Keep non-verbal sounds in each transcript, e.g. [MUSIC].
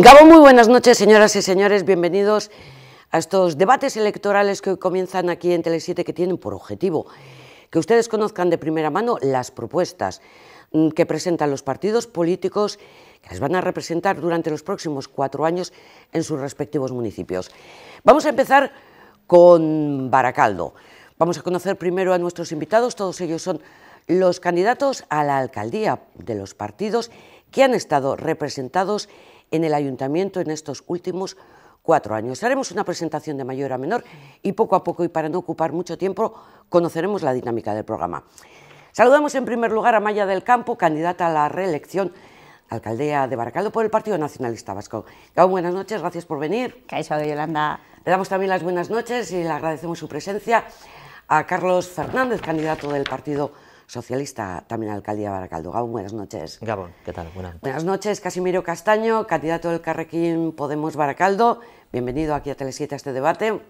Gabo, muy buenas noches, señoras y señores. Bienvenidos a estos debates electorales que hoy comienzan aquí en Tele7 que tienen por objetivo que ustedes conozcan de primera mano las propuestas mm, que presentan los partidos políticos que les van a representar durante los próximos cuatro años en sus respectivos municipios. Vamos a empezar con Baracaldo. Vamos a conocer primero a nuestros invitados, todos ellos son los candidatos a la alcaldía de los partidos que han estado representados en el ayuntamiento en estos últimos cuatro años. Haremos una presentación de mayor a menor y poco a poco, y para no ocupar mucho tiempo, conoceremos la dinámica del programa. Saludamos en primer lugar a Maya del Campo, candidata a la reelección alcaldía de Baracaldo por el Partido Nacionalista Vasco. buenas noches, gracias por venir. Caixa de Yolanda. Le damos también las buenas noches y le agradecemos su presencia a Carlos Fernández, candidato del Partido socialista, también alcaldía de Baracaldo. Gabón, buenas noches. Gabón, ¿qué tal? Buenas. buenas noches, Casimiro Castaño, candidato del Carrequín Podemos Baracaldo. Bienvenido aquí a Tele7 a este debate.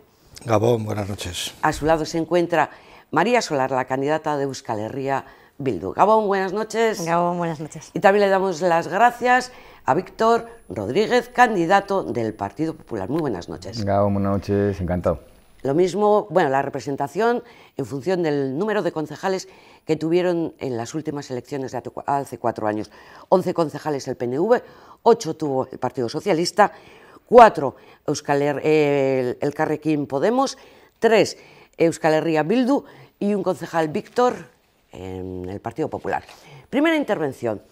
Gabón, buenas noches. A su lado se encuentra María Solar, la candidata de Euskal Herria Bildu. Gabón, buenas noches. Gabón, buenas noches. Y también le damos las gracias a Víctor Rodríguez, candidato del Partido Popular. Muy buenas noches. Gabón, buenas noches, encantado. Lo mismo, bueno, la representación en función del número de concejales que tuvieron en las últimas elecciones de hace cuatro años. 11 concejales el PNV, ocho tuvo el Partido Socialista, 4 Euskal el, Carrequín Podemos, tres Euskal Herria Bildu y un concejal Víctor en el Partido Popular. Primera intervención.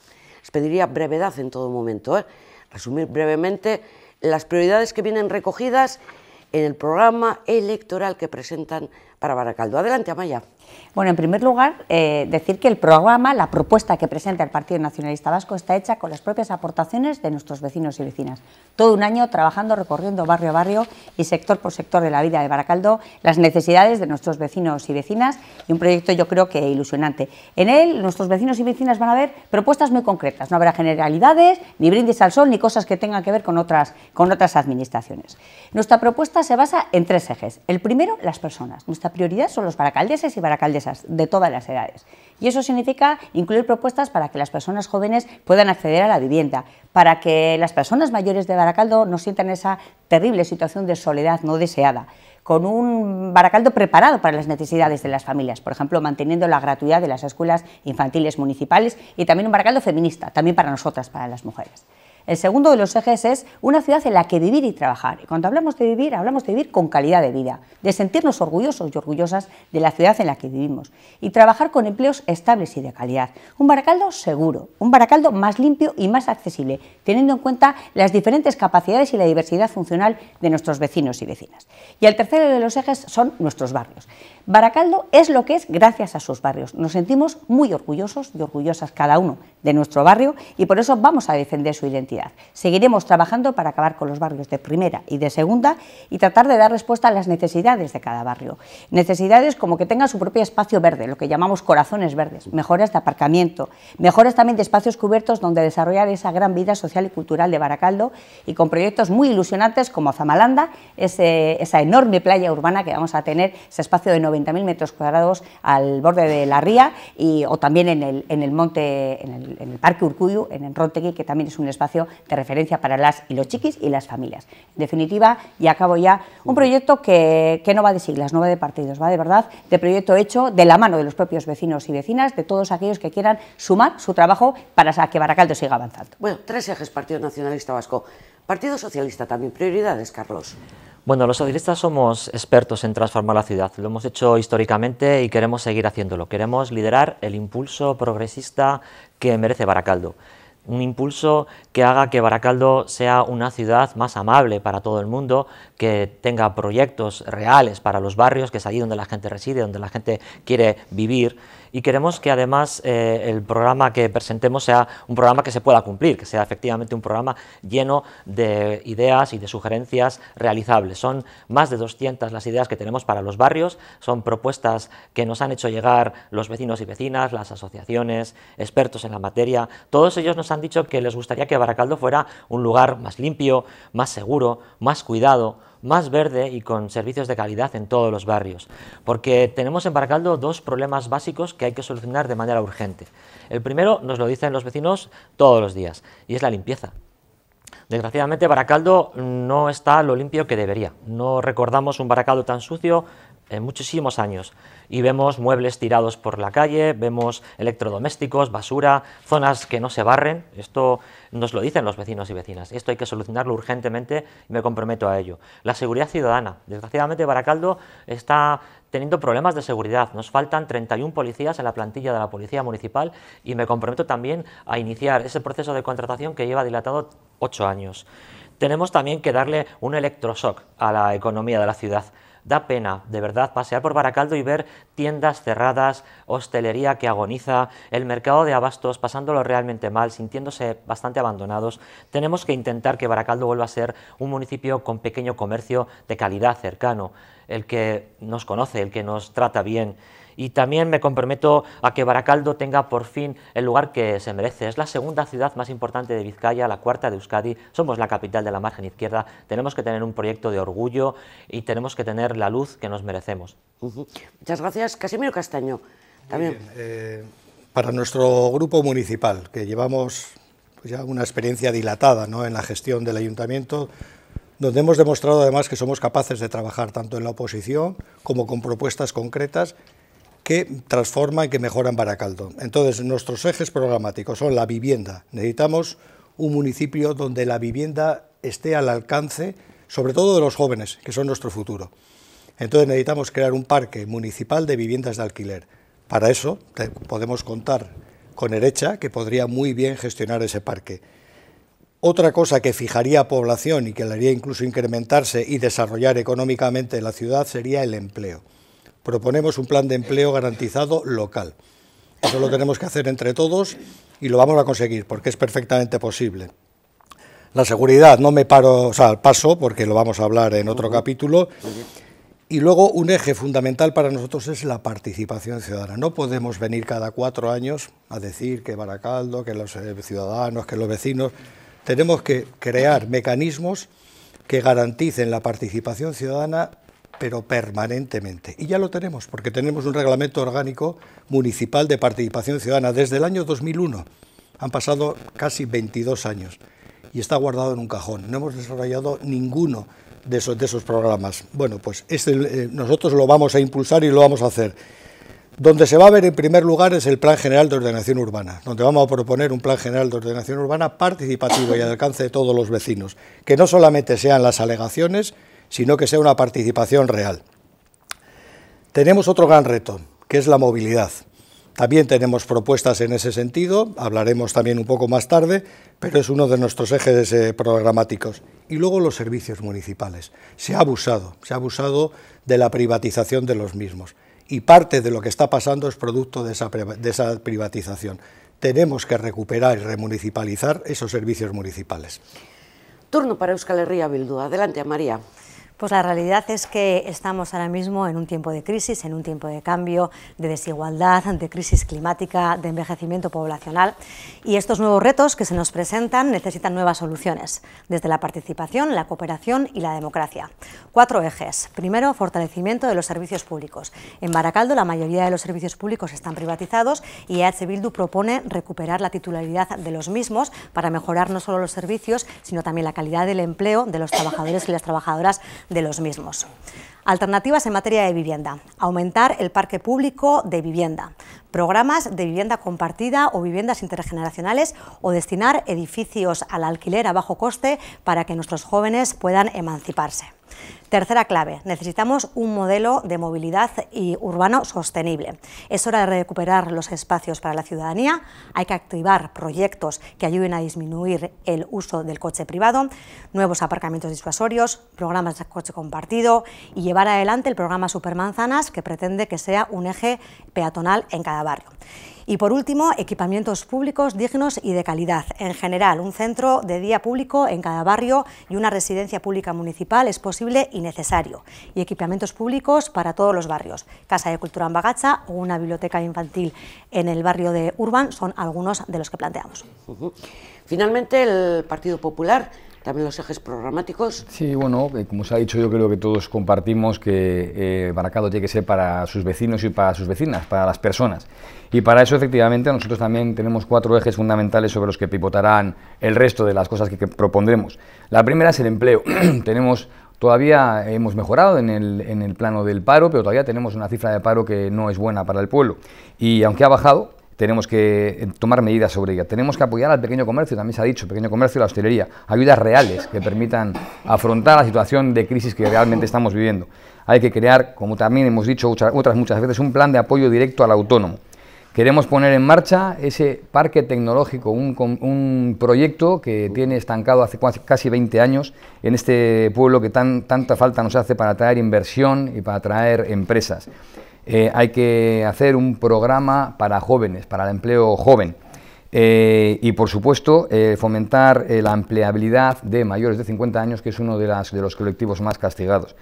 Les pediría brevedad en todo momento. ¿eh? Resumir brevemente las prioridades que vienen recogidas en el programa electoral que presentan para Baracaldo. Adelante, Amaya. Bueno, en primer lugar, eh, decir que el programa, la propuesta que presenta el Partido Nacionalista Vasco está hecha con las propias aportaciones de nuestros vecinos y vecinas. Todo un año trabajando, recorriendo barrio a barrio y sector por sector de la vida de Baracaldo, las necesidades de nuestros vecinos y vecinas y un proyecto yo creo que ilusionante. En él nuestros vecinos y vecinas van a ver propuestas muy concretas, no habrá generalidades, ni brindis al sol, ni cosas que tengan que ver con otras, con otras administraciones. Nuestra propuesta se basa en tres ejes. El primero, las personas. Nuestra prioridad son los baracaldeses y baracaldesas de todas las edades. Y eso significa incluir propuestas para que las personas jóvenes puedan acceder a la vivienda, para que las personas mayores de Baracaldo no sientan esa terrible situación de soledad no deseada, con un Baracaldo preparado para las necesidades de las familias, por ejemplo, manteniendo la gratuidad de las escuelas infantiles municipales y también un Baracaldo feminista, también para nosotras, para las mujeres. El segundo de los ejes es una ciudad en la que vivir y trabajar. Y cuando hablamos de vivir, hablamos de vivir con calidad de vida, de sentirnos orgullosos y orgullosas de la ciudad en la que vivimos y trabajar con empleos estables y de calidad. Un Baracaldo seguro, un Baracaldo más limpio y más accesible, teniendo en cuenta las diferentes capacidades y la diversidad funcional de nuestros vecinos y vecinas. Y el tercero de los ejes son nuestros barrios. Baracaldo es lo que es gracias a sus barrios. Nos sentimos muy orgullosos y orgullosas cada uno de nuestro barrio y por eso vamos a defender su identidad. Seguiremos trabajando para acabar con los barrios de primera y de segunda y tratar de dar respuesta a las necesidades de cada barrio. Necesidades como que tenga su propio espacio verde, lo que llamamos corazones verdes, mejoras de aparcamiento, mejoras también de espacios cubiertos donde desarrollar esa gran vida social y cultural de Baracaldo y con proyectos muy ilusionantes como Zamalanda, esa enorme playa urbana que vamos a tener, ese espacio de 90.000 metros cuadrados al borde de la ría y, o también en el, en el monte, en el, Parque Urcuyo, en Enrontegui, que también es un espacio de referencia para las y los chiquis y las familias. En definitiva, y acabo ya, un proyecto que, no va de siglas, no va de partidos, va de verdad de proyecto hecho de la mano de los propios vecinos y vecinas, de todos aquellos que quieran sumar su trabajo para que Baracaldo siga avanzando. Bueno, tres ejes Partido Nacionalista Vasco. Partido Socialista también, prioridades, Carlos. Bueno, los socialistas somos expertos en transformar la ciudad. Lo hemos hecho históricamente y queremos seguir haciéndolo. Queremos liderar el impulso progresista que merece Baracaldo un impulso que haga que Baracaldo sea una ciudad más amable para todo el mundo, que tenga proyectos reales para los barrios, que es allí donde la gente reside, donde la gente quiere vivir y queremos que además eh, el programa que presentemos sea un programa que se pueda cumplir, que sea efectivamente un programa lleno de ideas y de sugerencias realizables. Son más de 200 las ideas que tenemos para los barrios, son propuestas que nos han hecho llegar los vecinos y vecinas, las asociaciones, expertos en la materia, todos ellos nos han dicho que les gustaría que Baracaldo fuera un lugar más limpio, más seguro, más cuidado, más verde y con servicios de calidad en todos los barrios, porque tenemos en Baracaldo dos problemas básicos que hay que solucionar de manera urgente. El primero nos lo dicen los vecinos todos los días, y es la limpieza. Desgraciadamente Baracaldo no está lo limpio que debería. No recordamos un Baracaldo tan sucio en muchísimos años y vemos muebles tirados por la calle, vemos electrodomésticos, basura, zonas que no se barren. Esto nos lo dicen los vecinos y vecinas. Esto hay que solucionarlo urgentemente y me comprometo a ello. La seguridad ciudadana. Desgraciadamente Baracaldo está teniendo problemas de seguridad. Nos faltan 31 policías en la plantilla de la Policía Municipal y me comprometo también a iniciar ese proceso de contratación que lleva dilatado ocho años. Tenemos también que darle un electroshock a la economía de la ciudad. Da pena, de verdad, pasear por Baracaldo y ver tiendas cerradas, hostelería que agoniza, el mercado de abastos pasándolo realmente mal, sintiéndose bastante abandonados. Tenemos que intentar que Baracaldo vuelva a ser un municipio con pequeño comercio de calidad cercano, el que nos conoce, el que nos trata bien y también me comprometo a que Baracaldo tenga por fin el lugar que se merece. Es la segunda ciudad más importante de Vizcaya, la cuarta de Euskadi, somos la capital de la margen izquierda, tenemos que tener un proyecto de orgullo y tenemos que tener la luz que nos merecemos. Muchas gracias, Casimiro Castaño. También. Eh, para nuestro grupo municipal, que llevamos pues, ya una experiencia dilatada en la gestión del ayuntamiento, donde hemos demostrado además que somos capaces de trabajar tanto en la oposición como con propuestas concretas que transforman y que mejoran Baracaldo. Entonces, nuestros ejes programáticos son la vivienda. Necesitamos un municipio donde la vivienda esté al alcance, sobre todo de los jóvenes, que son nuestro futuro. Entonces necesitamos crear un parque municipal de viviendas de alquiler. Para eso podemos contar con Erecha, que podría muy bien gestionar ese parque. Otra cosa que fijaría población y que le haría incluso incrementarse y desarrollar económicamente la ciudad sería el empleo proponemos un plan de empleo garantizado local. Eso lo tenemos que hacer entre todos y lo vamos a conseguir porque es perfectamente posible. La seguridad, no me paro o sea, al paso porque lo vamos a hablar en otro capítulo. Y luego un eje fundamental para nosotros es la participación ciudadana. No podemos venir cada cuatro años a decir que Baracaldo, que los eh, ciudadanos, que los vecinos. Tenemos que crear mecanismos que garanticen la participación ciudadana pero permanentemente. Y ya lo tenemos, porque tenemos un reglamento orgánico municipal de participación ciudadana desde el año 2001. Han pasado casi 22 años y está guardado en un cajón. No hemos desarrollado ninguno de esos, de esos programas. Bueno, pues este, eh, nosotros lo vamos a impulsar y lo vamos a hacer. Donde se va a ver en primer lugar es el Plan General de Ordenación Urbana, donde vamos a proponer un Plan General de Ordenación Urbana participativo y al alcance de todos los vecinos, que no solamente sean las alegaciones, sino que sea una participación real. Tenemos otro gran reto, que es la movilidad. También tenemos propuestas en ese sentido, hablaremos también un poco más tarde, pero es uno de nuestros ejes eh, programáticos. Y luego los servicios municipales. Se ha abusado, se ha abusado de la privatización de los mismos. Y parte de lo que está pasando es producto de esa, de esa privatización. Tenemos que recuperar y remunicipalizar esos servicios municipales. Turno para Euskal Herria Bildu. Adelante, María. Pues la realidad es que estamos ahora mismo en un tiempo de crisis, en un tiempo de cambio, de desigualdad, de crisis climática, de envejecimiento poblacional y estos nuevos retos que se nos presentan necesitan nuevas soluciones, desde la participación, la cooperación y la democracia. Cuatro ejes. Primero, fortalecimiento de los servicios públicos. En Baracaldo la mayoría de los servicios públicos están privatizados y EH Bildu propone recuperar la titularidad de los mismos para mejorar no solo los servicios, sino también la calidad del empleo de los trabajadores y las trabajadoras de los mismos. Alternativas en materia de vivienda. Aumentar el parque público de vivienda programas de vivienda compartida o viviendas intergeneracionales o destinar edificios al alquiler a bajo coste para que nuestros jóvenes puedan emanciparse. Tercera clave, necesitamos un modelo de movilidad y urbano sostenible. Es hora de recuperar los espacios para la ciudadanía, hay que activar proyectos que ayuden a disminuir el uso del coche privado, nuevos aparcamientos disuasorios, programas de coche compartido y llevar adelante el programa Supermanzanas que pretende que sea un eje peatonal en cada barrio. Y por último, equipamientos públicos dignos y de calidad. En general, un centro de día público en cada barrio y una residencia pública municipal es posible y necesario. Y equipamientos públicos para todos los barrios. Casa de Cultura en Bagacha o una biblioteca infantil en el barrio de Urban son algunos de los que planteamos. Finalmente, el Partido Popular también los ejes programáticos. Sí, bueno, como se ha dicho, yo creo que todos compartimos que eh, Baracaldo tiene que ser para sus vecinos y para sus vecinas, para las personas. Y para eso, efectivamente, nosotros también tenemos cuatro ejes fundamentales sobre los que pivotarán el resto de las cosas que, propondremos. La primera es el empleo. [CLEARS THROAT] tenemos Todavía hemos mejorado en el, en el plano del paro, pero todavía tenemos una cifra de paro que no es buena para el pueblo. Y aunque ha bajado, tenemos que eh, tomar medidas sobre ella. Tenemos que apoyar al pequeño comercio, también se ha dicho, pequeño comercio y la hostelería, ayudas reales que permitan afrontar la situación de crisis que realmente estamos viviendo. Hay que crear, como también hemos dicho otras muchas veces, un plan de apoyo directo al autónomo. Queremos poner en marcha ese parque tecnológico, un, proyecto que tiene estancado hace casi 20 años en este pueblo que tanta falta nos hace para atraer inversión y para atraer empresas. Eh, hay que hacer un programa para jóvenes, para el empleo joven. Eh, y por supuesto, eh, fomentar la empleabilidad de mayores de 50 años, que es uno de, los colectivos más castigados.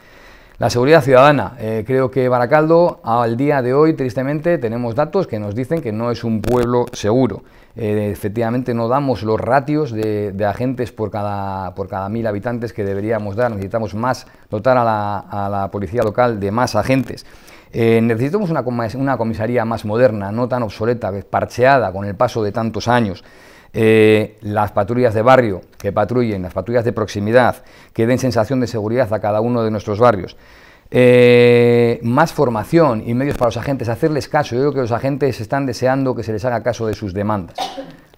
La seguridad ciudadana. creo que Baracaldo, al día de hoy, tristemente, tenemos datos que nos dicen que no es un pueblo seguro. efectivamente, no damos los ratios de, agentes por cada, mil habitantes que deberíamos dar. Necesitamos más, dotar a la policía local de más agentes. Eh, necesitamos una, una, comisaría más moderna, no tan obsoleta, parcheada con el paso de tantos años. Eh, las patrullas de barrio que patrullen, las patrullas de proximidad, que den sensación de seguridad a cada uno de nuestros barrios. Eh, más formación y medios para los agentes, hacerles caso. Yo creo que los agentes están deseando que se les haga caso de sus demandas.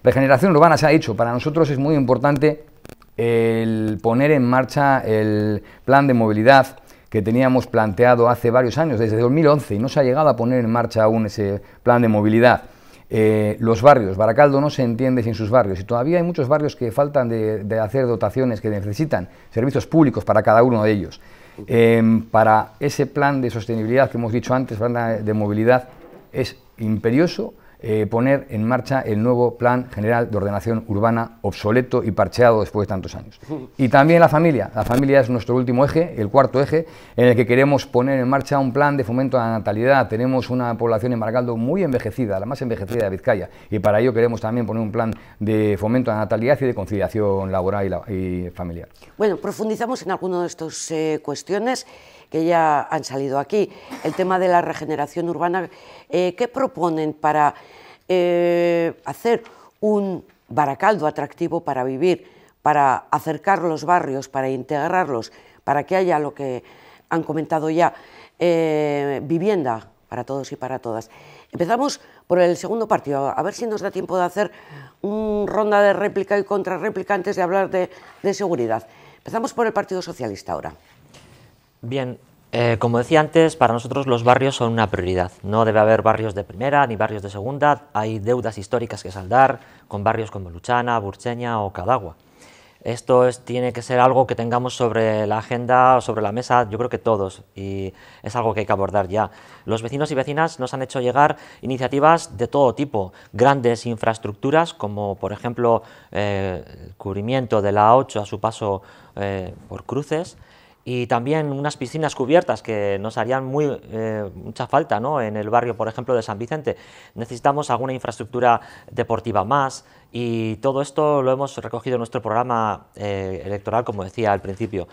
Regeneración urbana se ha hecho. Para nosotros es muy importante el poner en marcha el plan de movilidad que teníamos planteado hace varios años, desde 2011, y no se ha llegado a poner en marcha aún ese plan de movilidad. Eh, los barrios, Baracaldo no se entiende sin sus barrios y todavía hay muchos barrios que faltan de, hacer dotaciones, que necesitan servicios públicos para cada uno de ellos. Em, para ese plan de sostenibilidad que hemos dicho antes, plan de movilidad, es imperioso eh, poner en marcha el nuevo Plan General de Ordenación Urbana, obsoleto y parcheado después de tantos años. [LAUGHS] Y también la familia. La familia es nuestro último eje, el cuarto eje, en el que queremos poner en marcha un plan de fomento a la natalidad. Tenemos una población en Margaldo muy envejecida, la más envejecida de Vizcaya, y para ello queremos también poner un plan de fomento a la natalidad y de conciliación laboral y, familiar. Bueno, profundizamos en alguno de estos eh, cuestiones que ya han salido aquí, el tema de la regeneración urbana, eh, ¿qué proponen para eh, hacer un baracaldo atractivo para vivir, para acercar los barrios, para integrarlos, para que haya lo que han comentado ya, eh, vivienda para todos y para todas? Empezamos por el segundo partido, a ver si nos da tiempo de hacer una ronda de réplica y contrarréplica antes de hablar de seguridad. Empezamos por el Partido Socialista ahora. Bien, eh, como decía antes, para nosotros los barrios son una prioridad. No debe haber barrios de primera ni barrios de segunda. Hay deudas históricas que saldar con barrios como Luchana, Burcheña o Cadagua. Esto tiene que ser algo que tengamos sobre la agenda o sobre la mesa, yo creo que todos, y es algo que hay que abordar ya. Los vecinos y vecinas nos han hecho llegar iniciativas de todo tipo, grandes infraestructuras, como por ejemplo eh, el cubrimiento de la A8 a su paso eh, por cruces, y también unas piscinas cubiertas que nos harían eh, mucha falta en el barrio, por ejemplo, de San Vicente. Necesitamos alguna infraestructura deportiva más y todo esto lo hemos recogido en nuestro programa eh, electoral, como decía al principio.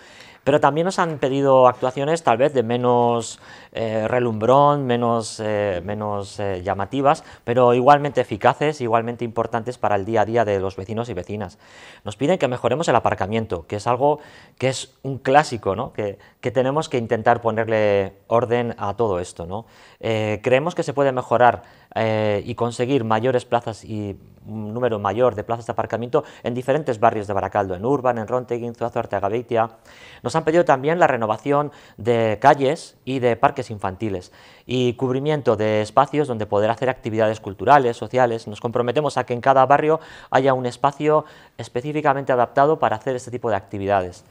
Pero también nos han pedido actuaciones tal vez de menos eh, relumbrón, menos, eh, menos eh, llamativas, pero igualmente eficaces, igualmente importantes para el día a día de los vecinos y vecinas. Nos piden que mejoremos el aparcamiento, que es algo que es un clásico, ¿no? que, que tenemos que intentar ponerle orden a todo esto. ¿no? creemos que se puede mejorar eh, y conseguir mayores plazas y un número mayor de plazas de aparcamiento en diferentes barrios de Baracaldo, en Urban, en Ronteguín, Zuazo, Arteagaveitia. Nos han pedido también la renovación de calles y de parques infantiles y cubrimiento de espacios donde poder hacer actividades culturales, sociales. Nos comprometemos a que en cada barrio haya un espacio específicamente adaptado para hacer este tipo de actividades.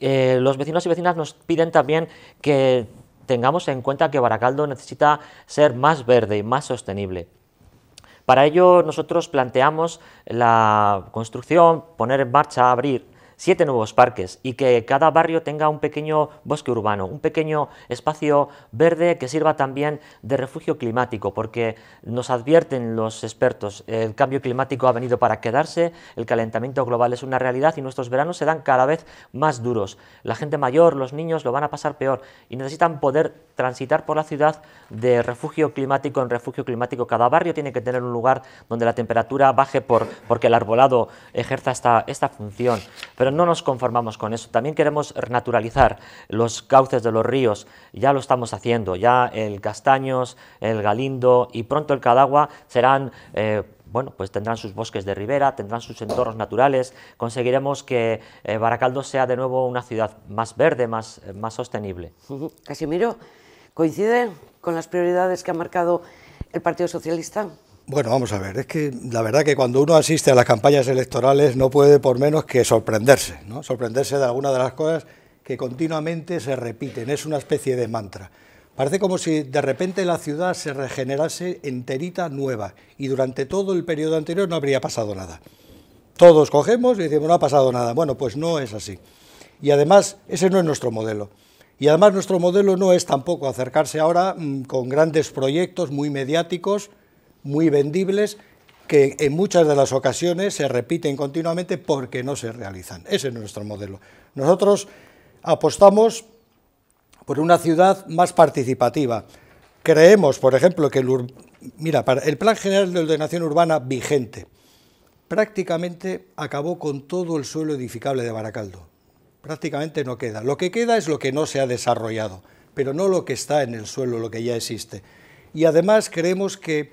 Eh, los vecinos y vecinas nos piden también que tengamos en cuenta que Baracaldo necesita ser más verde y más sostenible. Para ello nosotros planteamos la construcción, poner en marcha, abrir siete nuevos parques y que cada barrio tenga un pequeño bosque urbano, un pequeño espacio verde que sirva también de refugio climático, porque nos advierten los expertos, el cambio climático ha venido para quedarse, el calentamiento global es una realidad y nuestros veranos se dan cada vez más duros. La gente mayor, los niños lo van a pasar peor y necesitan poder transitar por la ciudad de refugio climático en refugio climático. Cada barrio tiene que tener un lugar donde la temperatura baje por, porque el arbolado ejerza esta, esta función pero no nos conformamos con eso. También queremos naturalizar los cauces de los ríos. Ya lo estamos haciendo. Ya el Castaños, el Galindo y pronto el Cadagua serán... Eh, bueno, pues tendrán sus bosques de ribera, tendrán sus entornos naturales, conseguiremos que eh, Baracaldo sea de nuevo una ciudad más verde, más, eh, más sostenible. Casimiro, ¿coincide con las prioridades que ha marcado el Partido Socialista? Bueno, vamos a ver, es que la verdad que cuando uno asiste a las campañas electorales no puede por menos que sorprenderse, ¿no? Sorprenderse de alguna de las cosas que continuamente se repiten, es una especie de mantra. Parece como si de repente la ciudad se regenerase enterita nueva y durante todo el periodo anterior no habría pasado nada. Todos cogemos y decimos, no ha pasado nada. Bueno, pues no es así. Y además, ese no es nuestro modelo. Y además nuestro modelo no es tampoco acercarse ahora mm, con grandes proyectos muy mediáticos, muy vendibles que en muchas de las ocasiones se repiten continuamente porque no se realizan. Ese es nuestro modelo. Nosotros apostamos por una ciudad más participativa. Creemos, por ejemplo, que el, Mira, para el Plan General de Ordenación Urbana vigente prácticamente acabó con todo el suelo edificable de Baracaldo. Prácticamente no queda. Lo que queda es lo que no se ha desarrollado, pero no lo que está en el suelo, lo que ya existe. Y además creemos que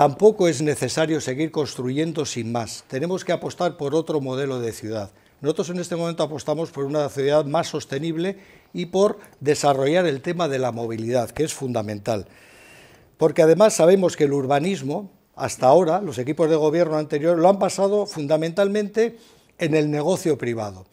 Tampoco es necesario seguir construyendo sin más. Tenemos que apostar por otro modelo de ciudad. Nosotros en este momento apostamos por una ciudad más sostenible y por desarrollar el tema de la movilidad, que es fundamental. Porque además sabemos que el urbanismo, hasta ahora, los equipos de gobierno anterior lo han pasado fundamentalmente en el negocio privado,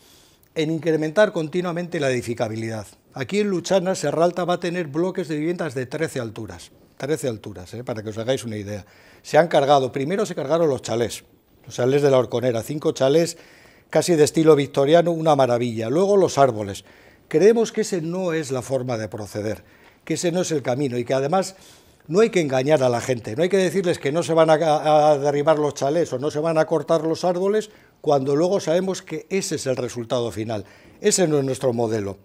en incrementar continuamente la edificabilidad. Aquí en Luchana, Serralta va a tener bloques de viviendas de 13 alturas. 13 alturas, eh, para que os hagáis una idea. Se han cargado, primero se cargaron los chalés, los chalés de la Horconera, cinco chalés casi de estilo victoriano, una maravilla. Luego los árboles. Creemos que ese no es la forma de proceder, que ese no es el camino y que además no hay que engañar a la gente, no hay que decirles que no se van a, a derribar los chalés o no se van a cortar los árboles cuando luego sabemos que ese es el resultado final. Ese no es nuestro modelo.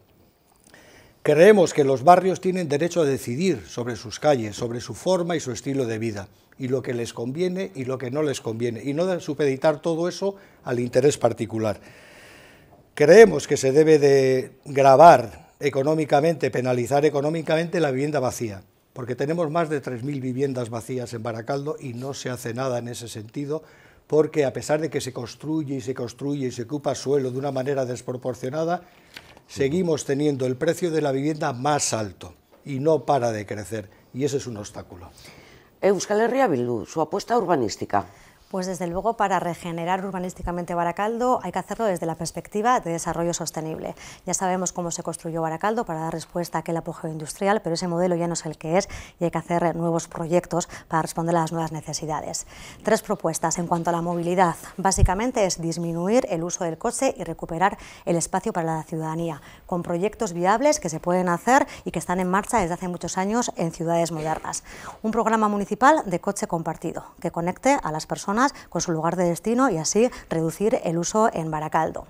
Creemos que los barrios tienen derecho a decidir sobre sus calles, sobre su forma y su estilo de vida, y lo que les conviene y lo que no les conviene, y no de supeditar todo eso al interés particular. Creemos que se debe de grabar económicamente, penalizar económicamente la vivienda vacía, porque tenemos más de 3.000 viviendas vacías en Baracaldo y no se hace nada en ese sentido, porque a pesar de que se construye y se construye y se ocupa suelo de una manera desproporcionada, seguimos teniendo el precio de la vivienda más alto y no para de crecer. Y ese es un obstáculo. Eh, Euskal Herria su apuesta urbanística. Pues desde luego para regenerar urbanísticamente Baracaldo hay que hacerlo desde la perspectiva de desarrollo sostenible. Ya sabemos cómo se construyó Baracaldo para dar respuesta a aquel apogeo industrial, pero ese modelo ya no es el que es y hay que hacer nuevos proyectos para responder a las nuevas necesidades. Tres propuestas en cuanto a la movilidad. Básicamente es disminuir el uso del coche y recuperar el espacio para la ciudadanía, con proyectos viables que se pueden hacer y que están en marcha desde hace muchos años en ciudades modernas. Un programa municipal de coche compartido que conecte a las personas con su lugar de destino y así reducir el uso en Baracaldo.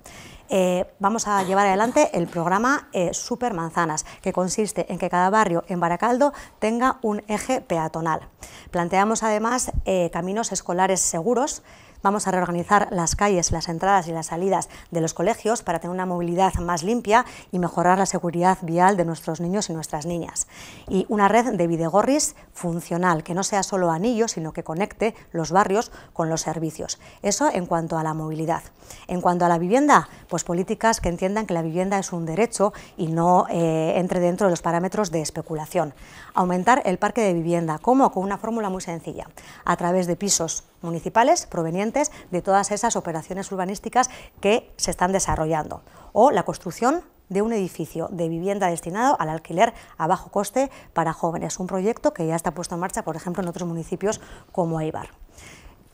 Eh, vamos a llevar adelante el programa eh, Supermanzanas Super Manzanas, que consiste en que cada barrio en Baracaldo tenga un eje peatonal. Planteamos además eh, caminos escolares seguros Vamos a reorganizar las calles, las entradas y las salidas de los colegios para tener una movilidad más limpia y mejorar la seguridad vial de nuestros niños y nuestras niñas. Y una red de videgorris funcional, que no sea solo anillo, sino que conecte los barrios con los servicios. Eso en cuanto a la movilidad. En cuanto a la vivienda, pues políticas que entiendan que la vivienda es un derecho y no eh, entre dentro de los parámetros de especulación aumentar el parque de vivienda. ¿Cómo? Con una fórmula muy sencilla, a través de pisos municipales provenientes de todas esas operaciones urbanísticas que se están desarrollando, o la construcción de un edificio de vivienda destinado al alquiler a bajo coste para jóvenes, un proyecto que ya está puesto en marcha, por ejemplo, en otros municipios como AIBAR.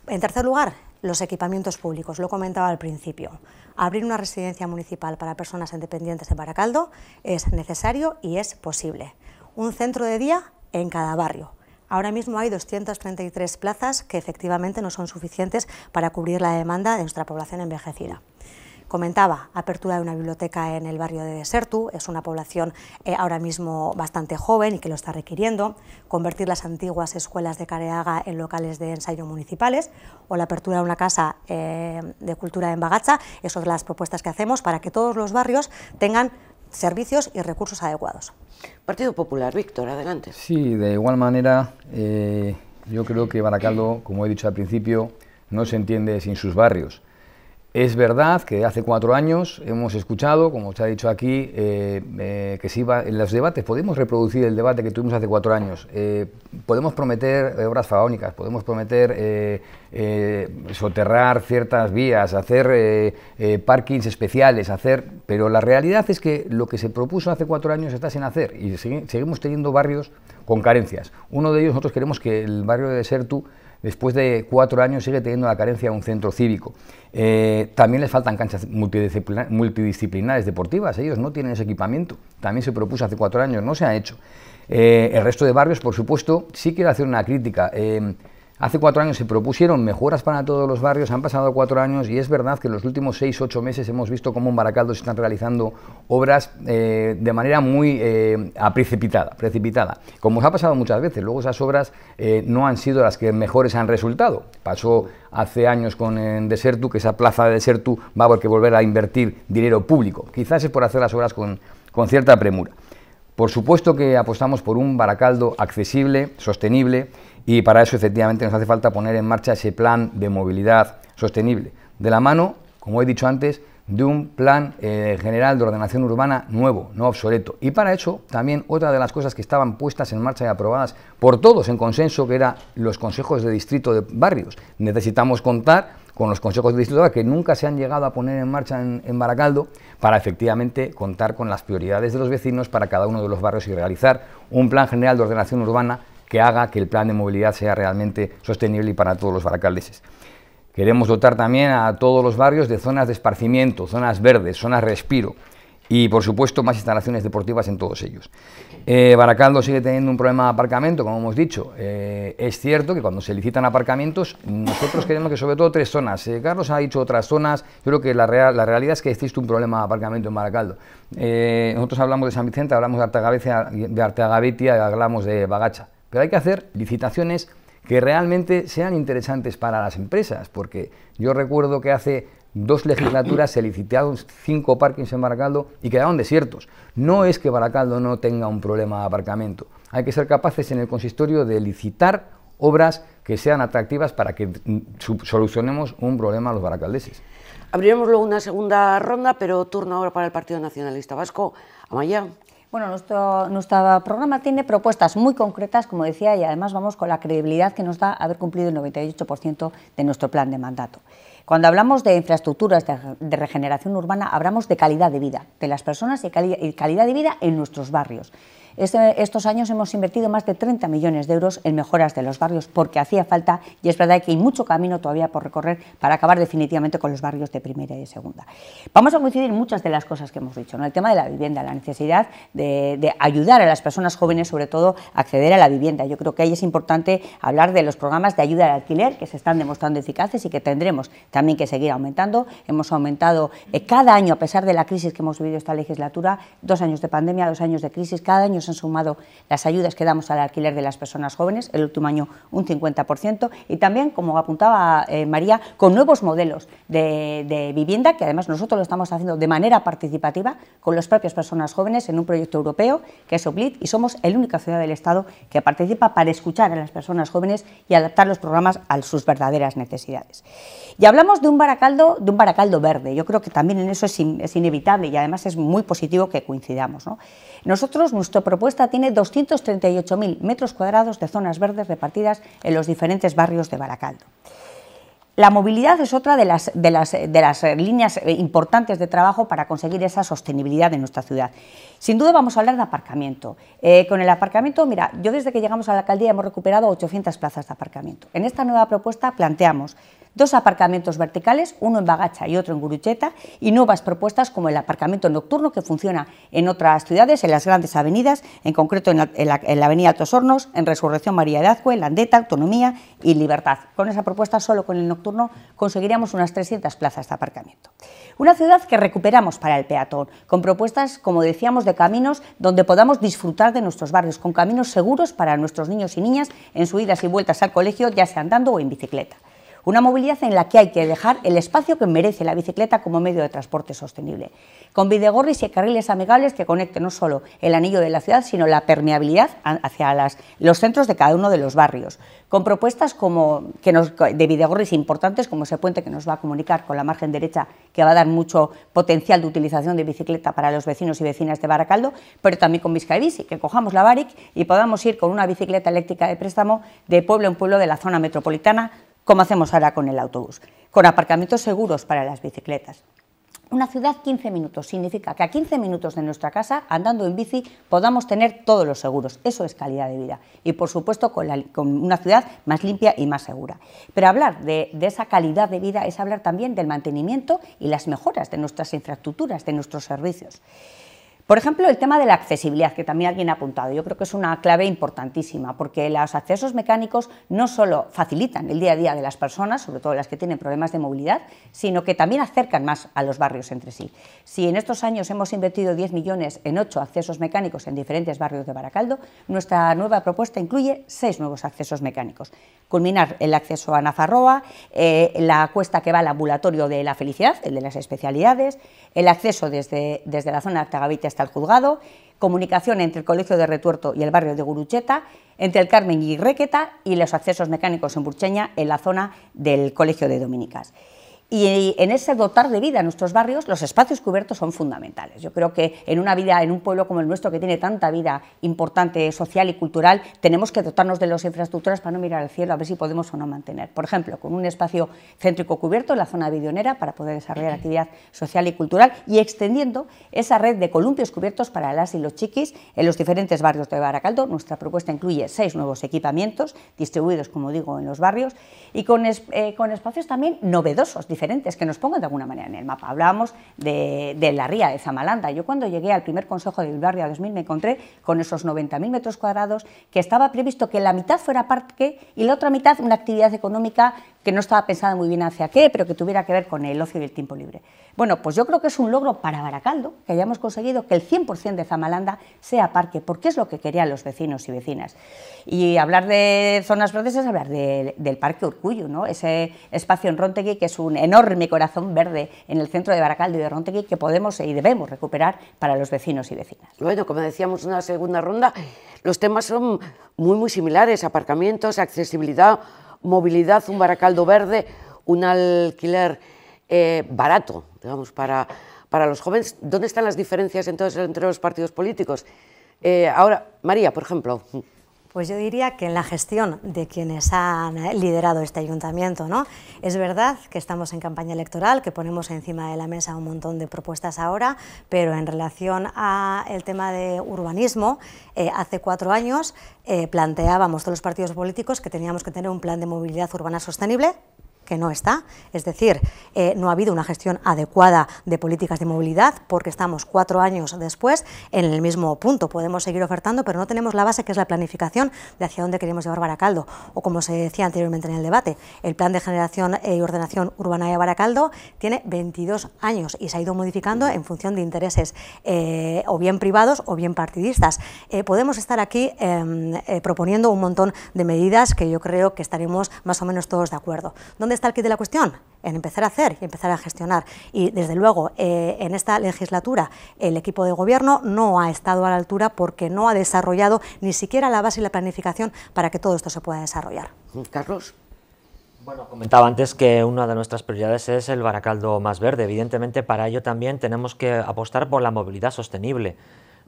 En tercer lugar, los equipamientos públicos, lo comentaba al principio. Abrir una residencia municipal para personas independientes en Baracaldo es necesario y es posible un centro de día en cada barrio. Ahora mismo hay 233 plazas que efectivamente no son suficientes para cubrir la demanda de nuestra población envejecida. Comentaba, apertura de una biblioteca en el barrio de Desertu, es una población eh, ahora mismo bastante joven y que lo está requiriendo, convertir las antiguas escuelas de Careaga en locales de ensayo municipales o la apertura de una casa eh, de cultura en Bagacha, esas son las propuestas que hacemos para que todos los barrios tengan servicios y recursos adecuados. Partido Popular, Víctor, adelante. Sí, de igual manera, eh, yo creo que Baracaldo, como he dicho al principio, no se entiende sin sus barrios. Es verdad que hace cuatro años hemos escuchado, como se ha dicho aquí, eh, eh, que si va. en los debates, podemos reproducir el debate que tuvimos hace cuatro años, eh, podemos prometer obras faraónicas, podemos prometer soterrar ciertas vías, hacer parkings especiales, hacer, pero la realidad es que lo que se propuso hace cuatro años está sin hacer y seguimos teniendo barrios con carencias. Uno de ellos nosotros queremos que el barrio de Desertu después de cuatro años sigue teniendo la carencia de un centro cívico. Eh, también les faltan canchas multidisciplinares deportivas, ellos no tienen ese equipamiento, también se propuso hace cuatro años, no se ha hecho. Eh, el resto de barrios, por supuesto, sí quiero hacer una crítica. Eh, Hace cuatro años se propusieron mejoras para todos los barrios, han pasado cuatro años y es verdad que en los últimos seis, ocho meses hemos visto cómo en Baracaldo se están realizando obras eh, de manera muy eh, precipitada, Como os ha pasado muchas veces, luego esas obras eh, no han sido las que mejores han resultado. Pasó hace años con en eh, Desertu, que esa plaza de Desertu va a volver a invertir dinero público. Quizás es por hacer las obras con cierta premura. Por supuesto que apostamos por un Baracaldo accesible, sostenible y para eso efectivamente nos hace falta poner en marcha ese plan de movilidad sostenible, de la mano, como he dicho antes, de un plan eh, general de ordenación urbana nuevo, no obsoleto. Y para eso también otra de las cosas que estaban puestas en marcha y aprobadas por todos en consenso, que eran los consejos de distrito de barrios. Necesitamos contar con los consejos de distrito que nunca se han llegado a poner en marcha en, Baracaldo para efectivamente contar con las prioridades de los vecinos para cada uno de los barrios y realizar un plan general de ordenación urbana que haga que el plan de movilidad sea realmente sostenible y para todos los baracaldeses. Queremos dotar también a todos los barrios de zonas de esparcimiento, zonas verdes, zonas respiro y por supuesto más instalaciones deportivas en todos ellos. Eh, Baracaldo sigue teniendo un problema de aparcamiento, como hemos dicho. Eh, es cierto que cuando se licitan aparcamientos, nosotros queremos que sobre todo tres zonas. Eh, Carlos ha dicho otras zonas, yo creo que la, realidad es que existe un problema de aparcamiento en Baracaldo. nosotros hablamos de San Vicente, hablamos de Arteagavitia de hablamos de Bagacha. Pero hay que hacer licitaciones que realmente sean interesantes para las empresas, porque yo recuerdo que hace dos legislaturas se licitaron cinco parkings en Baracaldo y quedaron desiertos. No es que Baracaldo no tenga un problema de aparcamiento, hay que ser capaces en el consistorio de licitar obras que sean atractivas para que solucionemos un problema a los baracaldeses. Abriremos luego una segunda ronda, pero turno ahora para el Partido Nacionalista Vasco. Amaya. Bueno, nuestro, programa tiene propuestas muy concretas, como decía, y además vamos con la credibilidad que nos da haber cumplido el 98% de nuestro plan de mandato. Cuando hablamos de infraestructuras de, regeneración urbana, hablamos de calidad de vida de las personas y calidad de vida en nuestros barrios. Este, estos años hemos invertido más de 30 millones de euros en mejoras de los barrios porque hacía falta y es verdad que hay mucho camino todavía por recorrer para acabar definitivamente con los barrios de primera y de segunda. Vamos a coincidir muchas de las cosas que hemos dicho, el tema de la vivienda, la necesidad de, ayudar a las personas jóvenes sobre todo a acceder a la vivienda. Yo creo que ahí es importante hablar de los programas de ayuda al alquiler que se están demostrando eficaces y que tendremos también que seguir aumentando. Hemos aumentado eh, cada año, a pesar de la crisis que hemos vivido esta legislatura, dos años de pandemia, dos años de crisis, cada año han sumado las ayudas que damos al alquiler de las personas jóvenes, el último año un 50%, y también, como apuntaba eh, María, con nuevos modelos de, vivienda, que además nosotros lo estamos haciendo de manera participativa con las propias personas jóvenes en un proyecto europeo, que es OBLIT, y somos la única ciudad del Estado que participa para escuchar a las personas jóvenes y adaptar los programas a sus verdaderas necesidades. Y hablamos de un Baracaldo, de un Baracaldo verde, yo creo que también en eso es, inevitable y además es muy positivo que coincidamos. ¿no? Nosotros, nuestro propuesta tiene 238.000 metros cuadrados de zonas verdes repartidas en los diferentes barrios de Baracaldo. La movilidad es otra de las, de, las, líneas importantes de trabajo para conseguir esa sostenibilidad de nuestra ciudad. Sin duda vamos a hablar de aparcamiento. Eh, con el aparcamiento, mira, yo desde que llegamos a la alcaldía hemos recuperado 800 plazas de aparcamiento. En esta nueva propuesta planteamos dos aparcamientos verticales, uno en Bagacha y otro en Gurucheta, y nuevas propuestas como el aparcamiento nocturno que funciona en otras ciudades, en las grandes avenidas, en concreto en la, Avenida Altos Hornos, en Resurrección María de Azcue, Landeta, Autonomía y Libertad. Con esa propuesta, solo con el nocturno, conseguiríamos unas 300 plazas de aparcamiento. Una ciudad que recuperamos para el peatón, con propuestas, como decíamos, de caminos donde podamos disfrutar de nuestros barrios, con caminos seguros para nuestros niños y niñas en sus idas y vueltas al colegio, ya sea andando o en bicicleta. Una movilidad en la que hay que dejar el espacio que merece la bicicleta como medio de transporte sostenible. Con videgorris y carriles amigables que conecten no solo el anillo de la ciudad, sino la permeabilidad hacia los centros de cada uno de los barrios. Con propuestas como, que de videgorris importantes, como ese puente que nos va a comunicar con la margen derecha, que va a dar mucho potencial de utilización de bicicleta para los vecinos y vecinas de Baracaldo, pero también con Vizcaibici, que cojamos la Baric y podamos ir con una bicicleta eléctrica de préstamo de pueblo en pueblo de la zona metropolitana, como hacemos ahora con el autobús, con aparcamientos seguros para las bicicletas. Una ciudad 15 minutos significa que a 15 minutos de nuestra casa, andando en bici, podamos tener todos los seguros. Eso es calidad de vida. Y por supuesto con, una ciudad más limpia y más segura. Pero hablar de, de, esa calidad de vida es hablar también del mantenimiento y las mejoras de nuestras infraestructuras, de nuestros servicios. Por ejemplo, el tema de la accesibilidad, que también alguien ha apuntado, yo creo que es una clave importantísima, porque los accesos mecánicos no solo facilitan el día a día de las personas, sobre todo las que tienen problemas de movilidad, sino que también acercan más a los barrios entre sí. Si en estos años hemos invertido 10 millones en 8 accesos mecánicos en diferentes barrios de Baracaldo, nuestra nueva propuesta incluye 6 nuevos accesos mecánicos. Culminar el acceso a Nafarroa, eh, la cuesta que va al ambulatorio de la felicidad, el de las especialidades, el acceso desde, desde la zona de hasta al juzgado, comunicación entre el Colegio de Retuerto y el barrio de Gurucheta, entre el Carmen y Requeta y los accesos mecánicos en Burcheña, en la zona del Colegio de Dominicas. Y en ese dotar de vida a nuestros barrios, los espacios cubiertos son fundamentales. Yo creo que en una vida, en un pueblo como el nuestro, que tiene tanta vida importante social y cultural, tenemos que dotarnos de las infraestructuras para no mirar al cielo a ver si podemos o no mantener. Por ejemplo, con un espacio céntrico cubierto, la zona vidionera, para poder desarrollar actividad social y cultural, y extendiendo esa red de columpios cubiertos para las y los chiquis en los diferentes barrios de Baracaldo. Nuestra propuesta incluye seis nuevos equipamientos distribuidos, como digo, en los barrios, y con, eh, con espacios también novedosos, que nos pongan de alguna manera en el mapa. Hablábamos de, la ría de Zamalanda. Yo cuando llegué al primer consejo de Bilbao 2000 me encontré con esos 90.000 metros cuadrados que estaba previsto que la mitad fuera parque y la otra mitad una actividad económica que no estaba pensada muy bien hacia qué, pero que tuviera que ver con el ocio y el tiempo libre. Bueno, pues yo creo que es un logro para Baracaldo que hayamos conseguido que el 100% de Zamalanda sea parque, porque es lo que querían los vecinos y vecinas. Y hablar de zonas verdes es hablar del Parque Urcuyo, ¿no? ese espacio en Rontegui que es un enorme corazón verde en el centro de Baracaldo y de Rontegui que podemos e y debemos recuperar para los vecinos y vecinas. Bueno, como decíamos en la segunda ronda, los temas son muy, muy similares, aparcamientos, accesibilidad, movilidad, un baracaldo verde, un alquiler eh, barato, digamos, para, para los jóvenes. ¿Dónde están las diferencias entonces entre los partidos políticos? Eh, ahora, María, por ejemplo. Pues yo diría que en la gestión de quienes han eh, liderado este ayuntamiento, ¿no? Es verdad que estamos en campaña electoral, que ponemos encima de la mesa un montón de propuestas ahora, pero en relación al tema de urbanismo, eh, hace cuatro años eh, planteábamos todos los partidos políticos que teníamos que tener un plan de movilidad urbana sostenible, que no está. Es decir, eh, no ha habido una gestión adecuada de políticas de movilidad porque estamos cuatro años después en el mismo punto. Podemos seguir ofertando, pero no tenemos la base que es la planificación de hacia dónde queremos llevar Baracaldo. O como se decía anteriormente en el debate, el Plan de Generación y e Ordenación Urbana de Baracaldo tiene 22 años y se ha ido modificando en función de intereses eh, o bien privados o bien partidistas. Eh, podemos estar aquí em, proponiendo un montón de medidas que yo creo que estaremos más o menos todos de acuerdo está el kit de la cuestión? en empezar a hacer y empezar a gestionar. Y desde luego, eh, en esta legislatura el equipo de gobierno no ha estado a la altura porque no ha desarrollado ni siquiera la base y la planificación para que todo esto se pueda desarrollar. Carlos. Bueno, comentaba antes que una de nuestras prioridades es el Baracaldo más verde. Evidentemente, para ello también tenemos que apostar por la movilidad sostenible.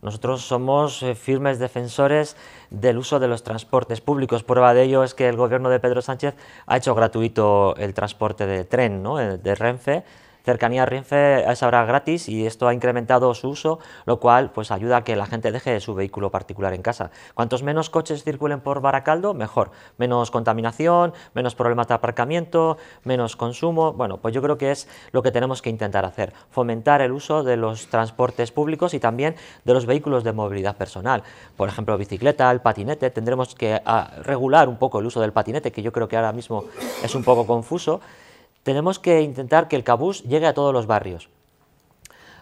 Nosotros somos eh, firmes defensores del uso de los transportes públicos. Prueba de ello es que el gobierno de Pedro Sánchez ha hecho gratuito el transporte de tren ¿no? Eh, de Renfe cercanía a Renfe es ahora gratis y esto ha incrementado su uso, lo cual pues ayuda a que la gente deje su vehículo particular en casa. Cuantos menos coches circulen por Baracaldo, mejor. Menos contaminación, menos problemas de aparcamiento, menos consumo. Bueno, pues yo creo que es lo que tenemos que intentar hacer, fomentar el uso de los transportes públicos y también de los vehículos de movilidad personal. Por ejemplo, bicicleta, el patinete, tendremos que ah, regular un poco el uso del patinete, que yo creo que ahora mismo es un poco confuso, tenemos que intentar que el cabús llegue a todos los barrios.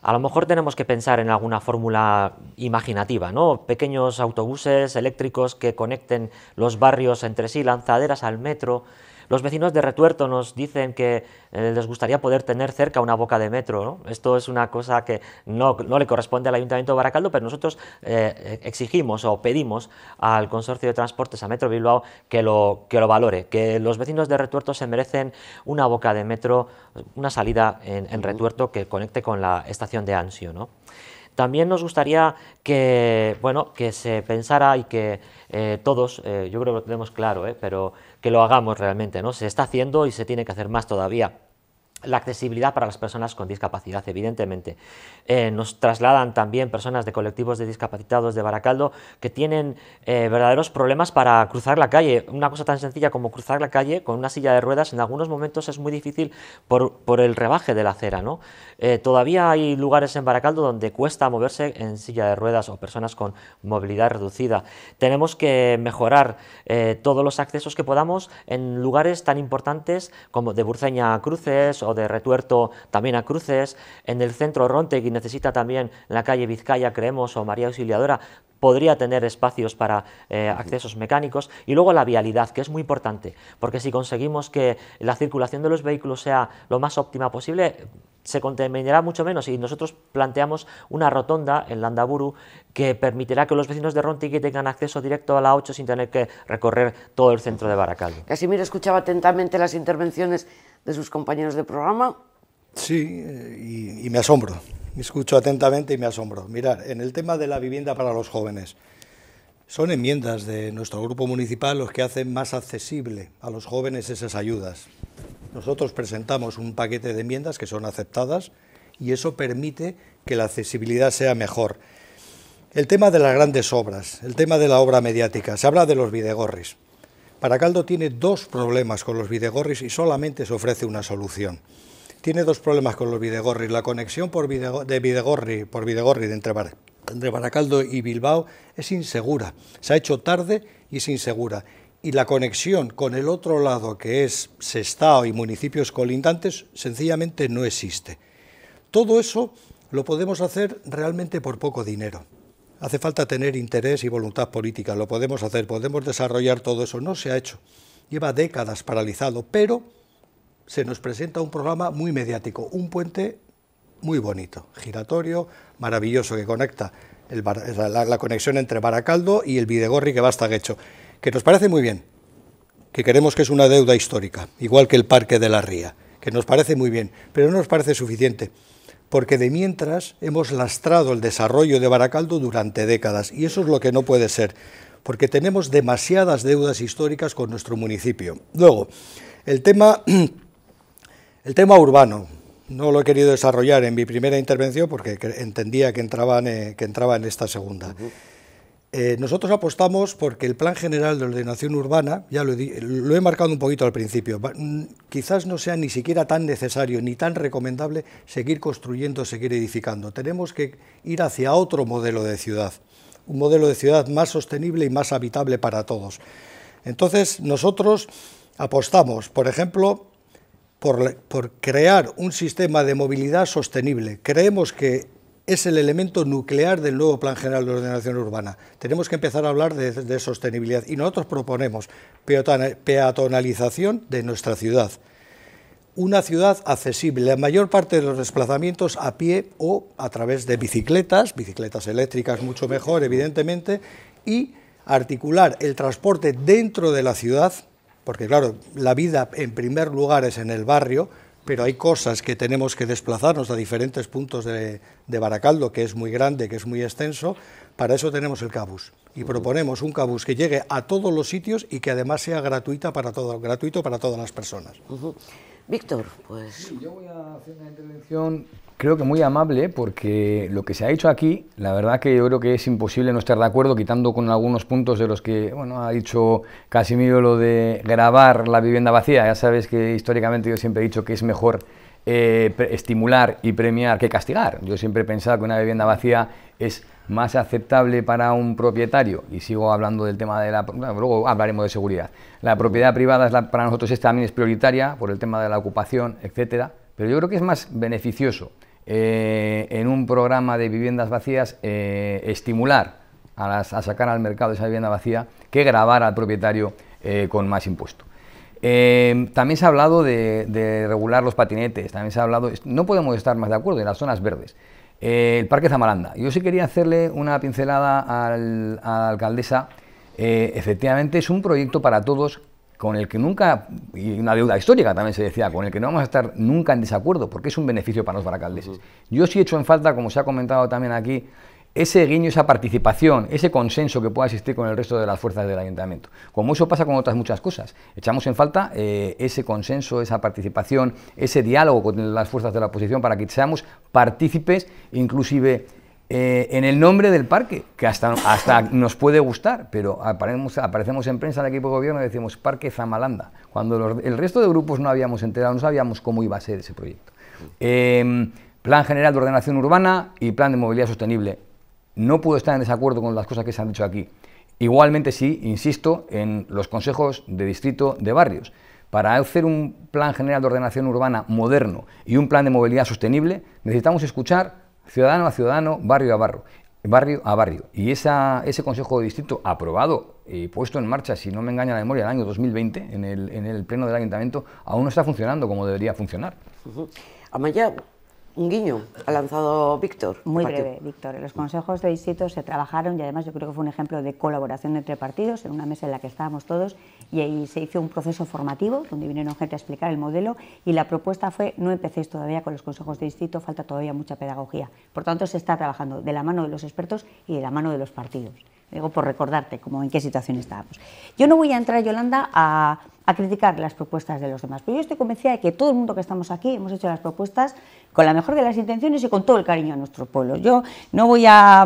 A lo mejor tenemos que pensar en alguna fórmula imaginativa, ¿no? Pequeños autobuses eléctricos que conecten los barrios entre sí, lanzaderas al metro, los vecinos de Retuerto nos dicen que eh, les gustaría poder tener cerca una boca de metro. Esto es una cosa que no, le corresponde al Ayuntamiento de Baracaldo, pero nosotros eh, exigimos o pedimos al Consorcio de Transportes a Metro Bilbao que lo, que lo valore, que los vecinos de Retuerto se merecen una boca de metro, una salida en, Retuerto que conecte con la estación de Ansio. ¿no? También nos gustaría que, bueno, que se pensara y que eh, todos, yo creo que lo tenemos claro, pero que lo hagamos realmente, ¿no? Se está haciendo y se tiene que hacer más todavía la accesibilidad para las personas con discapacidad, evidentemente. Eh, nos trasladan también personas de colectivos de discapacitados de Baracaldo que tienen eh, verdaderos problemas para cruzar la calle. Una cosa tan sencilla como cruzar la calle con una silla de ruedas en algunos momentos es muy difícil por, el rebaje de la acera. ¿no? Eh, todavía hay lugares en Baracaldo donde cuesta moverse en silla de ruedas o personas con movilidad reducida. Tenemos que mejorar todos los accesos que podamos en lugares tan importantes como de Burceña Cruces o de retuerto también a cruces, en el centro Rontegui necesita también la calle Vizcaya, creemos, o María Auxiliadora, podría tener espacios para eh, accesos mecánicos y luego la vialidad, que es muy importante, porque si conseguimos que la circulación de los vehículos sea lo más óptima posible, se contaminará mucho menos y nosotros planteamos una rotonda en Landaburu que permitirá que los vecinos de Rontiki tengan acceso directo a la 8 sin tener que recorrer todo el centro de Baracaldo. Casimir, escuchaba atentamente las intervenciones de sus compañeros de programa. Sí, eh, y me asombro escucho atentamente y me asombro. Mirar, en el tema de la vivienda para los jóvenes, son enmiendas de nuestro grupo municipal los que hacen más accesible a los jóvenes esas ayudas. Nosotros presentamos un paquete de enmiendas que son aceptadas y eso permite que la accesibilidad sea mejor. El tema de las grandes obras, el tema de la obra mediática, se habla de los videgorris. Paracaldo tiene dos problemas con los videgorris y solamente se ofrece una solución tiene dos problemas con los Videgorri. La conexión por de Videgorri, por entre, Bar, entre Baracaldo y Bilbao es insegura. Se ha hecho tarde y es insegura. Y la conexión con el otro lado, que es Sestao y municipios colindantes, sencillamente no existe. Todo eso lo podemos hacer realmente por poco dinero. Hace falta tener interés y voluntad política, lo podemos hacer, podemos desarrollar todo eso, no se ha hecho. Lleva décadas paralizado, pero se nos presenta un programa muy mediático, un puente muy bonito, giratorio, maravilloso, que conecta la, conexión entre Baracaldo y el Videgorri que va hasta Guecho, que nos parece muy bien, que queremos que es una deuda histórica, igual que el Parque de la Ría, que nos parece muy bien, pero no nos parece suficiente, porque de mientras hemos lastrado el desarrollo de Baracaldo durante décadas, y eso es lo que no puede ser, porque tenemos demasiadas deudas históricas con nuestro municipio. Luego, el tema [CLEARS THROAT] El tema urbano. No lo he querido desarrollar en mi primera intervención porque entendía que, eh, que entraba en esta segunda. Eh, nosotros apostamos porque el Plan General de Ordenación Urbana, ya lo he, lo he marcado un poquito al principio, quizás no sea ni siquiera tan necesario ni tan recomendable seguir construyendo, seguir edificando. Tenemos que ir hacia otro modelo de ciudad, un modelo de ciudad más sostenible y más habitable para todos. Entonces, nosotros apostamos, por ejemplo, por, crear un sistema de movilidad sostenible. Creemos que es el elemento nuclear del nuevo Plan General de Ordenación Urbana. Tenemos que empezar a hablar de sostenibilidad y nosotros proponemos peatonalización de nuestra ciudad. Una ciudad accesible, la mayor parte de los desplazamientos a pie o a través de bicicletas, bicicletas eléctricas mucho mejor evidentemente, y articular el transporte dentro de la ciudad porque claro, la vida en primer lugar es en el barrio, pero hay cosas que tenemos que desplazarnos a diferentes puntos de, Baracaldo, que es muy grande, que es muy extenso. Para eso tenemos el cabus y proponemos un cabus que llegue a todos los sitios y que además sea gratuita para todo, gratuito para todas las personas. Víctor, pues... Sí, yo voy a hacer una intervención creo que muy amable porque lo que se ha hecho aquí, la verdad que yo creo que es imposible no estar de acuerdo, quitando con algunos puntos de los que, bueno, ha dicho Casimiro lo de grabar la vivienda vacía. Ya sabes que históricamente yo siempre he dicho que es mejor eh, estimular y premiar que castigar. Yo siempre he pensado que una vivienda vacía es más aceptable para un propietario, y sigo hablando del tema de la... luego hablaremos de seguridad. La propiedad privada para nosotros también es prioritaria por el tema de la ocupación, etcétera, pero yo creo que es más beneficioso eh, en un programa de viviendas vacías eh, estimular a, sacar al mercado esa vivienda vacía que grabar al propietario eh, con más impuesto. también se ha hablado de, regular los patinetes, también se ha hablado, no podemos estar más de acuerdo en las zonas verdes. el Parque Zamaranda. Yo sí quería hacerle una pincelada a la alcaldesa. efectivamente es un proyecto para todos con el que nunca, y una deuda histórica también se decía, con el que no vamos a estar nunca en desacuerdo, porque es un beneficio para los baracaldeses. Yo sí he hecho en falta, como se ha comentado también aquí, ese guiño, esa participación, ese consenso que pueda existir con el resto de las fuerzas del ayuntamiento. Como eso pasa con otras muchas cosas. Echamos en falta eh, ese consenso, esa participación, ese diálogo con las fuerzas de la oposición para que seamos partícipes, inclusive eh, en el nombre del parque, que hasta, hasta nos puede gustar, pero aparecemos, aparecemos en prensa en el equipo de gobierno y decimos Parque Zamalanda, cuando el resto de grupos no habíamos enterado, no sabíamos cómo iba a ser ese proyecto. Em, plan General de Ordenación Urbana y Plan de Movilidad Sostenible. No puedo estar en desacuerdo con las cosas que se han dicho aquí. Igualmente sí, insisto, en los consejos de distrito de barrios. Para hacer un plan general de ordenación urbana moderno y un plan de movilidad sostenible, necesitamos escuchar ciudadano a ciudadano, barrio a barrio, barrio a barrio. Y esa, ese Consejo de Distrito aprobado y puesto en marcha, si no me engaña la memoria, el año 2020, en el, en el Pleno del Ayuntamiento, aún no está funcionando como debería funcionar un guiño ha lanzado Víctor. Muy breve, Víctor. Los consejos de distrito se trabajaron y además yo creo que fue un ejemplo de colaboración entre partidos en una mesa en la que estábamos todos y ahí se hizo un proceso formativo donde vinieron gente a explicar el modelo y la propuesta fue no empecéis todavía con los consejos de distrito, falta todavía mucha pedagogía. Por tanto, se está trabajando de la mano de los expertos y de la mano de los partidos. Digo, por recordarte como en qué situación estábamos. Yo no voy a entrar, Yolanda, a, a criticar las propuestas de los demás, pero yo estoy convencida de que todo el mundo que estamos aquí hemos hecho las propuestas con la mejor de las intenciones y con todo el cariño a nuestro pueblo. Yo no voy mm, a,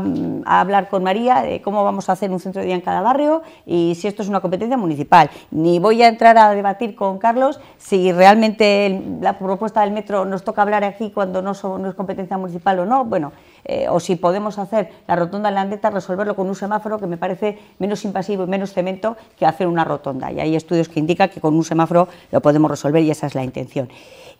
hablar con María de cómo vamos a hacer un centro de día en cada barrio y si esto es una competencia municipal, ni voy a entrar a debatir con Carlos si realmente la propuesta del metro nos toca hablar aquí cuando no, es competencia municipal o no, bueno, eh, o si podemos hacer la rotonda en la andeta, resolverlo con un semáforo que me parece menos invasivo y menos cemento que hacer una rotonda. Y hay estudios que indican que con un semáforo lo podemos resolver y esa es la intención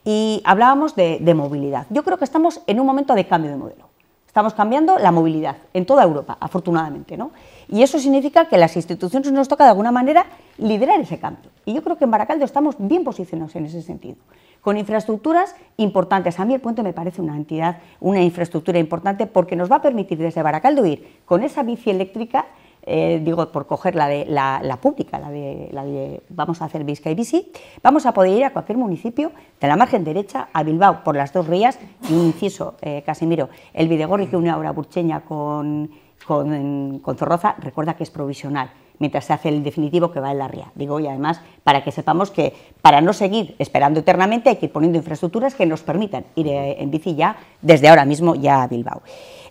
y hablábamos de, movilidad. Yo creo que estamos en un momento de cambio de modelo. Estamos cambiando la movilidad en toda Europa, afortunadamente, ¿no? Y eso significa que las instituciones nos toca de alguna manera liderar ese cambio. Y yo creo que en Baracaldo estamos bien posicionados en ese sentido, con infraestructuras importantes. A mí el puente me parece una entidad, una infraestructura importante porque nos va a permitir desde Baracaldo ir con esa bici eléctrica eh, digo, por coger la, de, la, pública, la de, la vamos a hacer Vizca y Bici, vamos a poder ir a cualquier municipio de la margen derecha a Bilbao por las dos rías y un inciso, eh, Casimiro, el Videgorri que une ahora Burcheña con, con, con Zorroza, recuerda que es provisional mientras se hace el definitivo que va en la ría. Digo, y además, para que sepamos que para no seguir esperando eternamente hay que ir poniendo infraestructuras que nos permitan ir eh, en bici ya desde ahora mismo ya a Bilbao.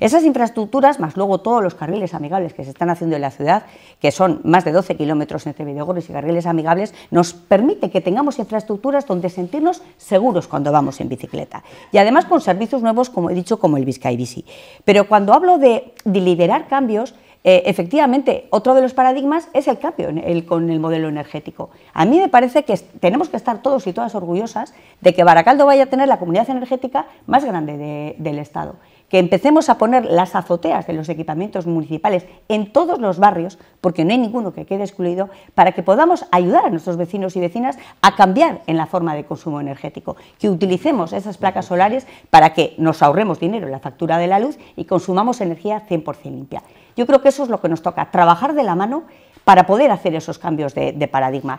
Esas infraestructuras, más luego todos los carriles amigables que se están haciendo en la ciudad, que son más de 12 kilómetros entre videogores y carriles amigables, nos permite que tengamos infraestructuras donde sentirnos seguros cuando vamos en bicicleta. Y además con servicios nuevos, como he dicho, como el Biscay Bici. Pero cuando hablo de, liderar cambios, eh, efectivamente, otro de los paradigmas es el cambio con el modelo energético. A mí me parece que tenemos que estar todos y todas orgullosas de que Baracaldo vaya a tener la comunidad energética más grande del Estado que empecemos a poner las azoteas de los equipamientos municipales en todos los barrios, porque no hay ninguno que quede excluido, para que podamos ayudar a nuestros vecinos y vecinas a cambiar en la forma de consumo energético, que utilicemos esas placas solares para que nos ahorremos dinero en la factura de la luz y consumamos energía 100% limpia. Yo creo que eso es lo que nos toca, trabajar de la mano para poder hacer esos cambios de, de paradigma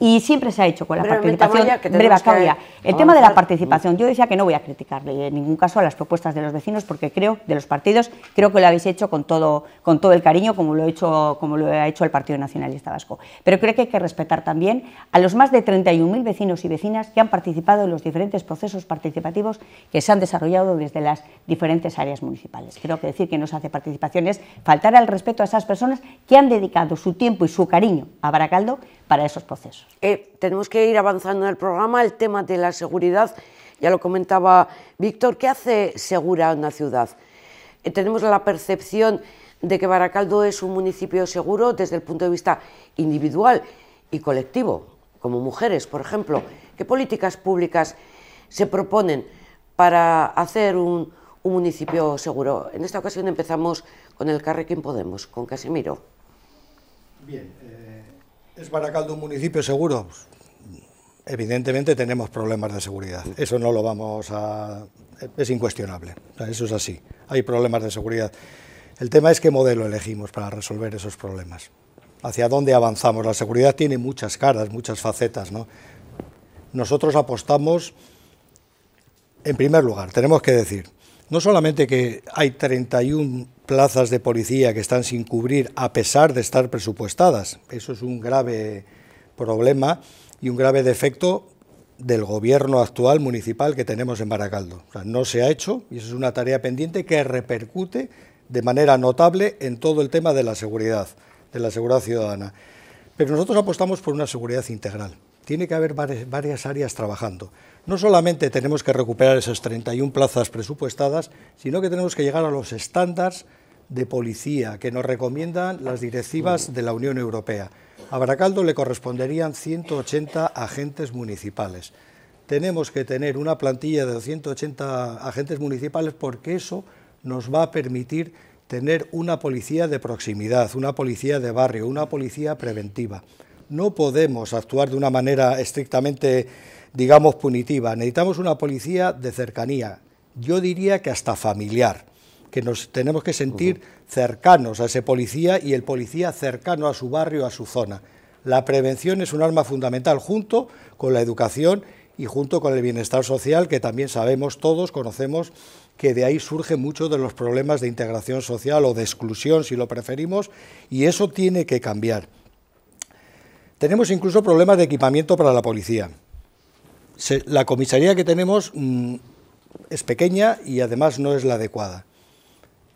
y siempre se ha hecho con la participación. Breve, El tema de la participación, yo decía que no voy a criticarle en ningún caso a las propuestas de los vecinos porque creo, de los partidos, creo que lo habéis hecho con todo, con todo el cariño como lo, he hecho, como lo ha hecho el Partido Nacionalista Vasco. Pero creo que hay que respetar también a los más de 31.000 vecinos y vecinas que han participado en los diferentes procesos participativos que se han desarrollado desde las diferentes áreas municipales. Creo que decir que no se hace participación es faltar al respeto a esas personas que han dedicado su tiempo y su cariño a Baracaldo para esos procesos. Eh, tenemos que ir avanzando en el programa. El tema de la seguridad, ya lo comentaba Víctor, ¿qué hace segura una ciudad? Eh, tenemos la percepción de que Baracaldo es un municipio seguro desde el punto de vista individual y colectivo, como mujeres, por ejemplo. ¿Qué políticas públicas se proponen para hacer un, un municipio seguro? En esta ocasión empezamos con el Carrequín Podemos, con Casimiro. Bien, ¿Es Baracaldo un municipio seguro? Evidentemente tenemos problemas de seguridad. Eso no lo vamos a... Es incuestionable. Eso es así. Hay problemas de seguridad. El tema es qué modelo elegimos para resolver esos problemas. Hacia dónde avanzamos. La seguridad tiene muchas caras, muchas facetas. Nosotros apostamos, en primer lugar, tenemos que decir, no solamente que hay 31 plazas de policía que están sin cubrir a pesar de estar presupuestadas. Eso es un grave problema y un grave defecto del gobierno actual municipal que tenemos en Baracaldo. no se ha hecho y eso es una tarea pendiente que repercute de manera notable en todo el tema de la seguridad, de la seguridad ciudadana. Pero nosotros apostamos por una seguridad integral. Tiene que haber varias áreas trabajando no solamente tenemos que recuperar esas 31 plazas presupuestadas, sino que tenemos que llegar a los estándares de policía que nos recomiendan las directivas de la Unión Europea. A Baracaldo le corresponderían 180 agentes municipales. Tenemos que tener una plantilla de 180 agentes municipales porque eso nos va a permitir tener una policía de proximidad, una policía de barrio, una policía preventiva. No podemos actuar de una manera estrictamente digamos, punitiva. Necesitamos una policía de cercanía, yo diría que hasta familiar, que nos tenemos que sentir cercanos a ese policía y el policía cercano a su barrio, a su zona. La prevención es un arma fundamental junto con la educación y junto con el bienestar social, que también sabemos todos, conocemos que de ahí surge mucho de los problemas de integración social o de exclusión, si lo preferimos, y eso tiene que cambiar. Tenemos incluso problemas de equipamiento para la policía la comisaría que tenemos mm, es pequeña y además no es la adecuada.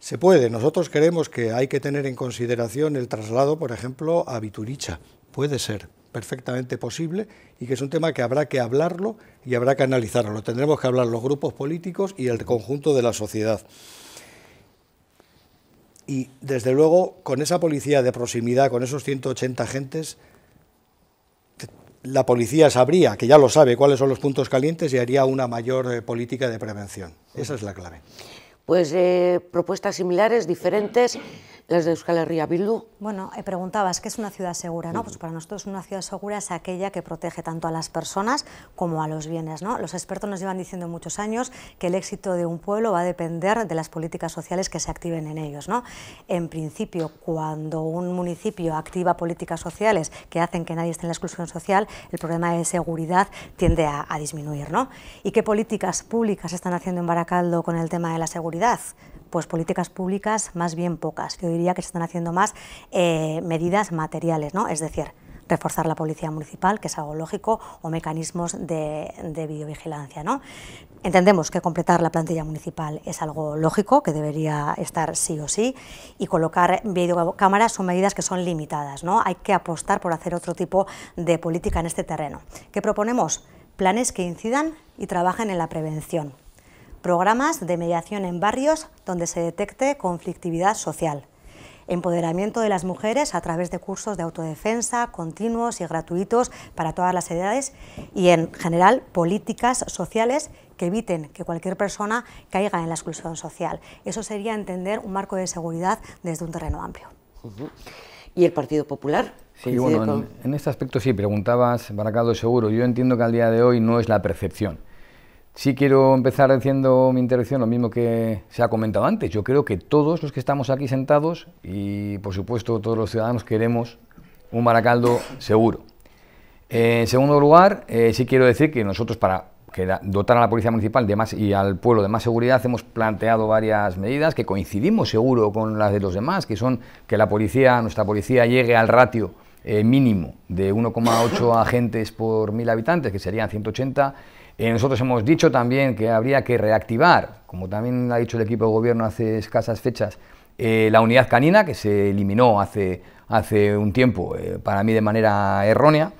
Se puede, nosotros creemos que hay que tener en consideración el traslado, por ejemplo, a Vituricha. Puede ser perfectamente posible y que es un tema que habrá que hablarlo y habrá que analizarlo. tendremos que hablar los grupos políticos y el conjunto de la sociedad. Y desde luego, con esa policía de proximidad, con esos 180 agentes, la policía sabría, que ya lo sabe, cuáles son los puntos calientes y haría una mayor eh, política de prevención. Esa es la clave. Pues eh, propuestas similares, diferentes, las de Euskal Herria Bildu. Bueno, eh, preguntabas ¿qué es una ciudad segura, ¿no? Pues para nosotros una ciudad segura es aquella que protege tanto a las personas como a los bienes, ¿no? Los expertos nos llevan diciendo muchos años que el éxito de un pueblo va a depender de las políticas sociales que se activen en ellos, ¿no? En principio, cuando un municipio activa políticas sociales que hacen que nadie esté en la exclusión social, el problema de seguridad tiende a, disminuir, ¿no? ¿Y qué políticas públicas están haciendo en Baracaldo con el tema de la seguridad? pues políticas públicas más bien pocas. Yo diría que se están haciendo más eh, medidas materiales, ¿no? Es decir, reforzar la policía municipal, que es algo lógico, o mecanismos de, de videovigilancia. ¿no? Entendemos que completar la plantilla municipal es algo lógico, que debería estar sí o sí, y colocar videocámaras son medidas que son limitadas. ¿no? Hay que apostar por hacer otro tipo de política en este terreno. ¿Qué proponemos? Planes que incidan y trabajen en la prevención programas de mediación en barrios donde se detecte conflictividad social, empoderamiento de las mujeres a través de cursos de autodefensa continuos y gratuitos para todas las edades y, en general, políticas sociales que eviten que cualquier persona caiga en la exclusión social. Eso sería entender un marco de seguridad desde un terreno amplio. ¿Y el Partido Popular? Sí, bueno, en, este aspecto sí, preguntabas, Baracaldo Seguro, yo entiendo que al día de hoy no es la percepción Sí quiero empezar diciendo mi intervención lo mismo que se ha comentado antes. Yo creo que todos los que estamos aquí sentados y, por supuesto, todos los ciudadanos queremos un Baracaldo seguro. en segundo lugar, eh, sí quiero decir que nosotros para dotar a la Policía Municipal de más, y al pueblo de más seguridad hemos planteado varias medidas que coincidimos seguro con las de los demás, que son que la policía, nuestra policía llegue al ratio eh, mínimo de 1,8 [COUGHS] agentes por mil habitantes, que serían 180 eh, nosotros hemos dicho también que habría que reactivar, como también ha dicho el equipo de gobierno hace escasas fechas, eh, la unidad canina, que se eliminó hace, hace un tiempo, eh, para mí de manera errónea.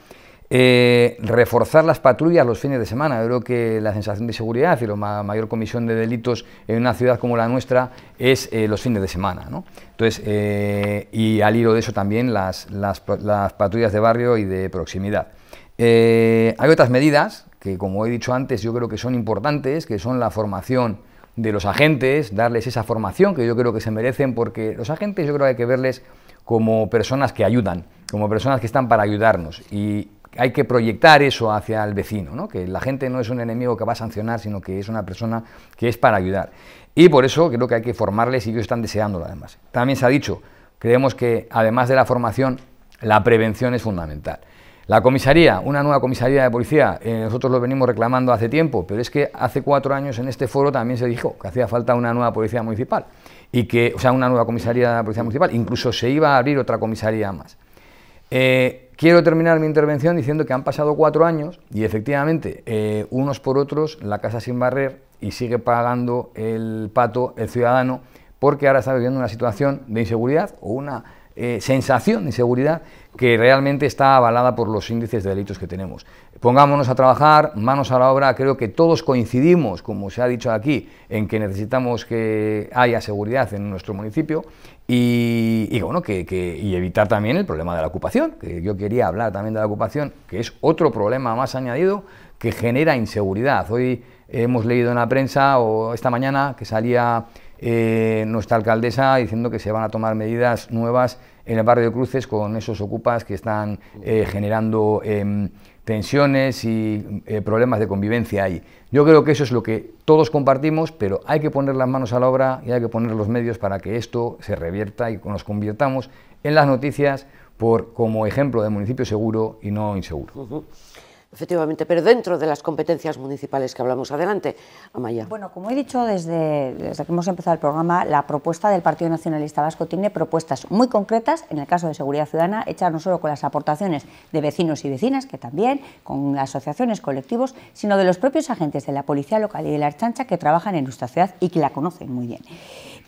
reforzar las patrullas los fines de semana. Yo creo que la sensación de seguridad y la mayor comisión de delitos en una ciudad como la nuestra es los fines de semana. ¿no? Entonces, y al hilo de eso también las patrullas de barrio y de proximidad. hay otras medidas que como he dicho antes yo creo que son importantes, que son la formación de los agentes, darles esa formación que yo creo que se merecen, porque los agentes yo creo que hay que verles como personas que ayudan, como personas que están para ayudarnos. Y hay que proyectar eso hacia el vecino, ¿no? que la gente no es un enemigo que va a sancionar, sino que es una persona que es para ayudar. Y por eso creo que hay que formarles y ellos están deseándolo además. También se ha dicho, creemos que además de la formación, la prevención es fundamental. La comisaría, una nueva comisaría de policía, eh, nosotros lo venimos reclamando hace tiempo, pero es que hace cuatro años en este foro también se dijo que hacía falta una nueva policía municipal, y que, o sea, una nueva comisaría de policía municipal, incluso se iba a abrir otra comisaría más. Eh, quiero terminar mi intervención diciendo que han pasado cuatro años y efectivamente, eh, unos por otros, la casa sin barrer y sigue pagando el pato el ciudadano porque ahora está viviendo una situación de inseguridad o una sensación de inseguridad que realmente está avalada por los índices de delitos que tenemos. Pongámonos a trabajar, manos a la obra, creo que todos coincidimos, como se ha dicho aquí, en que necesitamos que haya seguridad en nuestro municipio y, bueno, que, y evitar también el problema de la ocupación, que yo quería hablar también de la ocupación, que es otro problema más añadido que genera inseguridad. Hoy hemos leído en la prensa o esta mañana que salía eh, nuestra alcaldesa diciendo que se van a tomar medidas nuevas en el barrio de Cruces con esos ocupas que están eh, generando em, tensiones y eh, problemas de convivencia ahí. Yo creo que eso es lo que todos compartimos, pero hay que poner las manos a la obra y hay que poner los medios para que esto se revierta y nos convirtamos en las noticias por, como ejemplo de municipio seguro y no inseguro. Efectivamente, pero dentro de las competencias municipales que hablamos adelante, Amaya. Bueno, como he dicho desde, desde que hemos empezado el programa, la propuesta del Partido Nacionalista Vasco tiene propuestas muy concretas, en el caso de Seguridad Ciudadana, hechas no solo con las aportaciones de vecinos y vecinas, que también, con asociaciones, colectivos, sino de los propios agentes de la Policía Local y de la Archancha que trabajan en nuestra ciudad y que la conocen muy bien.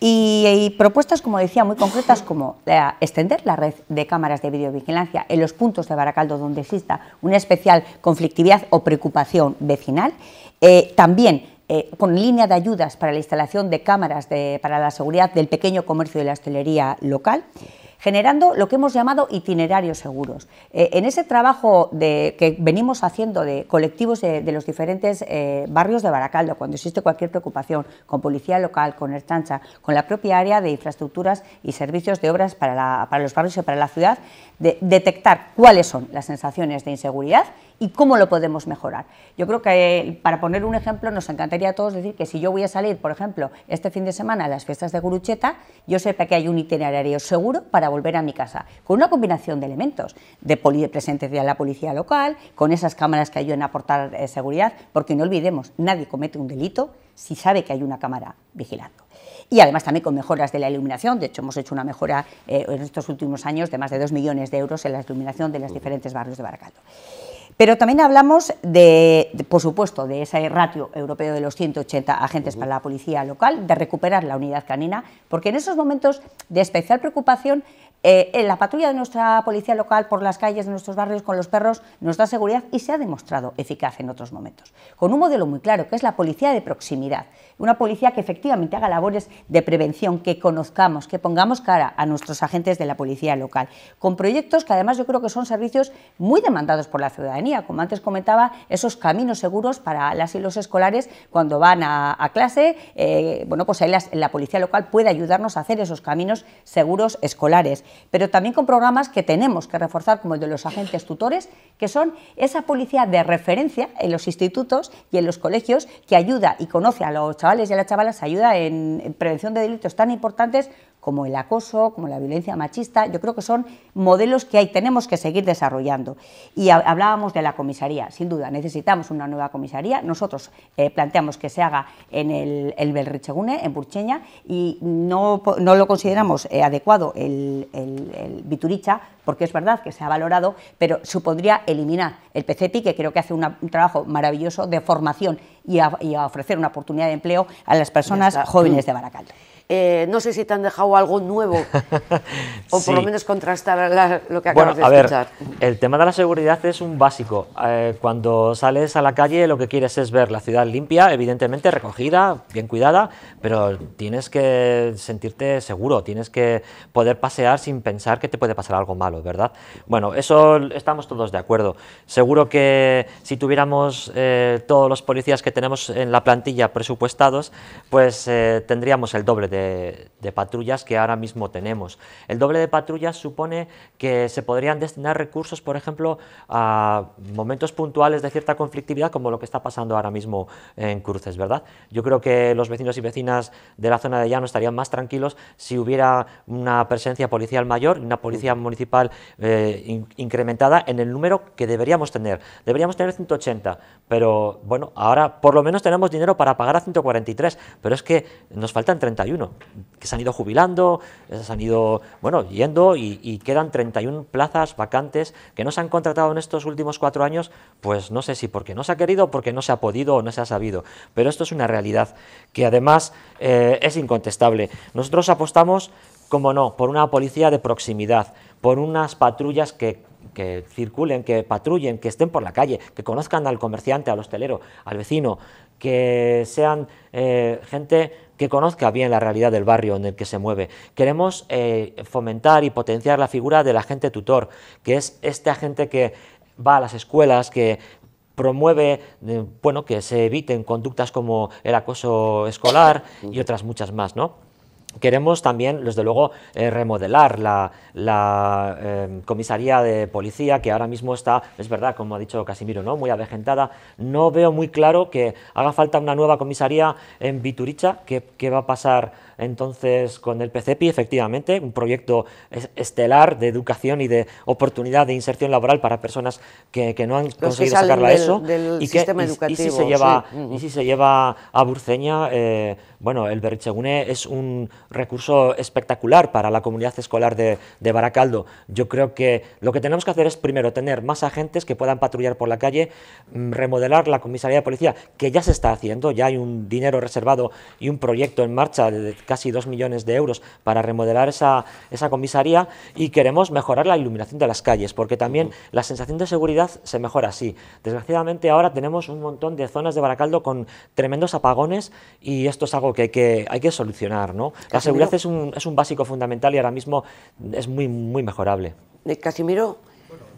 Y, propuestas, como decía, muy concretas como extender la red de cámaras de videovigilancia en los puntos de Baracaldo donde exista una especial conflictividad o preocupación vecinal. Eh, también eh, con línea de ayudas para la instalación de cámaras para la seguridad del pequeño comercio y la hostelería local generando lo que hemos llamado itinerarios seguros. Eh, en ese trabajo que venimos haciendo de colectivos de, los diferentes eh, barrios de Baracaldo, cuando existe cualquier preocupación, con policía local, con tancha, con la propia área de infraestructuras y servicios de obras para, para los barrios y para la ciudad, de detectar cuáles son las sensaciones de inseguridad y cómo lo podemos mejorar. Yo creo que, eh, para poner un ejemplo, nos encantaría a todos decir que si yo voy a salir, por ejemplo, este fin de semana a las fiestas de Gurucheta, yo sepa que hay un itinerario seguro para volver a mi casa, con una combinación de elementos, de, presencia de la policía local, con esas cámaras que ayuden a aportar eh, seguridad, porque no olvidemos, nadie comete un delito si sabe que hay una cámara vigilando y además también con mejoras de la iluminación. De hecho, hemos hecho una mejora eh, en estos últimos años de más de 2 millones de euros en la iluminación de los diferentes barrios de Baracaldo. Pero también hablamos, de, por supuesto, de ese ratio europeo de los 180 agentes para la policía local, de recuperar la unidad canina, porque en esos momentos de especial preocupación eh, la patrulla de nuestra policía local por las calles de nuestros barrios con los perros nos da seguridad y se ha demostrado eficaz en otros momentos, con un modelo muy claro que es la policía de proximidad, una policía que efectivamente haga labores de prevención, que conozcamos, que pongamos cara a nuestros agentes de la policía local, con proyectos que además yo creo que son servicios muy demandados por la ciudadanía, como antes comentaba, esos caminos seguros para las y los escolares cuando van a, clase, eh, bueno, pues ahí la policía local puede ayudarnos a hacer esos caminos seguros escolares pero también con programas que tenemos que reforzar, como el de los agentes tutores, que son esa policía de referencia en los institutos y en los colegios que ayuda y conoce a los chavales y a las chavalas, ayuda en, prevención de delitos tan importantes como el acoso, como la violencia machista, yo creo que son modelos que hay, tenemos que seguir desarrollando. Y hablábamos de la comisaría, sin duda, necesitamos una nueva comisaría, nosotros eh, planteamos que se haga en el, Belrichegune, en Burcheña, y no, lo consideramos eh, adecuado el el, Bituricha, porque es verdad que se ha valorado, pero supondría eliminar el PCPI, que creo que hace un trabajo maravilloso de formación y ofrecer una oportunidad de empleo a las personas jóvenes de Baracal. Eh, no sé si te han dejado algo nuevo [LAUGHS] o por lo menos contrastar lo que acabas de escuchar. el tema de la seguridad es un básico. Eh, cuando sales a la calle lo que quieres es ver la ciudad limpia, evidentemente recogida, bien cuidada, pero tienes que sentirte seguro, tienes que poder pasear sin pensar que te puede pasar algo malo, ¿verdad? Bueno, eso estamos todos de acuerdo. Seguro que si tuviéramos eh, todos los policías que tenemos en la plantilla presupuestados, pues tendríamos el doble de de, patrullas que ahora mismo tenemos. El doble de patrullas supone que se podrían destinar recursos, por ejemplo, a momentos puntuales de cierta conflictividad, como lo que está pasando ahora mismo en Cruces, ¿verdad? Yo creo que los vecinos y vecinas de la zona de Llano estarían más tranquilos si hubiera una presencia policial mayor, una policía municipal eh, incrementada en el número que deberíamos tener. Deberíamos tener 180, pero bueno, ahora por lo menos tenemos dinero para pagar a 143, pero es que nos faltan 31 que se han ido jubilando, eh, se han ido, bueno, yendo y, y, quedan 31 plazas vacantes que no se han contratado en estos últimos cuatro años, pues no sé si porque no se ha querido, porque no se ha podido o no se ha sabido, pero esto es una realidad que además eh, es incontestable. Nosotros apostamos, como no, por una policía de proximidad, por unas patrullas que circulen, que patrullen, que estén por la calle, que conozcan al comerciante, al hostelero, al vecino, que sean eh, gente que conozca bien la realidad del barrio en el que se mueve. Queremos eh, fomentar y potenciar la figura del agente tutor, que es este agente que va a las escuelas, que promueve eh, bueno, que se eviten conductas como el acoso escolar y otras muchas más. ¿no? Queremos también, desde luego, eh, remodelar la, em, comisaría de policía, que ahora mismo está, es verdad, como ha dicho Casimiro, ¿no? muy avejentada. No veo muy claro que haga falta una nueva comisaría en Vituricha. qué va a pasar? Entonces, con el PCPI, efectivamente, un proyecto estelar de educación y de oportunidad de inserción laboral para personas que, no han conseguido sacarla a ESO. y, que, y, si se lleva, si se lleva a Burceña, eh, bueno, el Berchegune es un recurso espectacular para la comunidad escolar de, Baracaldo. Yo creo que lo que tenemos que hacer es primero tener más agentes que puedan patrullar por la calle, mm, remodelar la comisaría de policía, que ya se está haciendo, ya hay un dinero reservado y un proyecto en marcha casi 2 millones de euros para remodelar esa, comisaría y queremos mejorar la iluminación de las calles, porque también la sensación de seguridad se mejora así. Desgraciadamente ahora tenemos un montón de zonas de Baracaldo con tremendos apagones y esto es algo que hay que, solucionar. ¿no? La seguridad es un, básico fundamental y ahora mismo es muy, muy mejorable. Eh, Casimiro,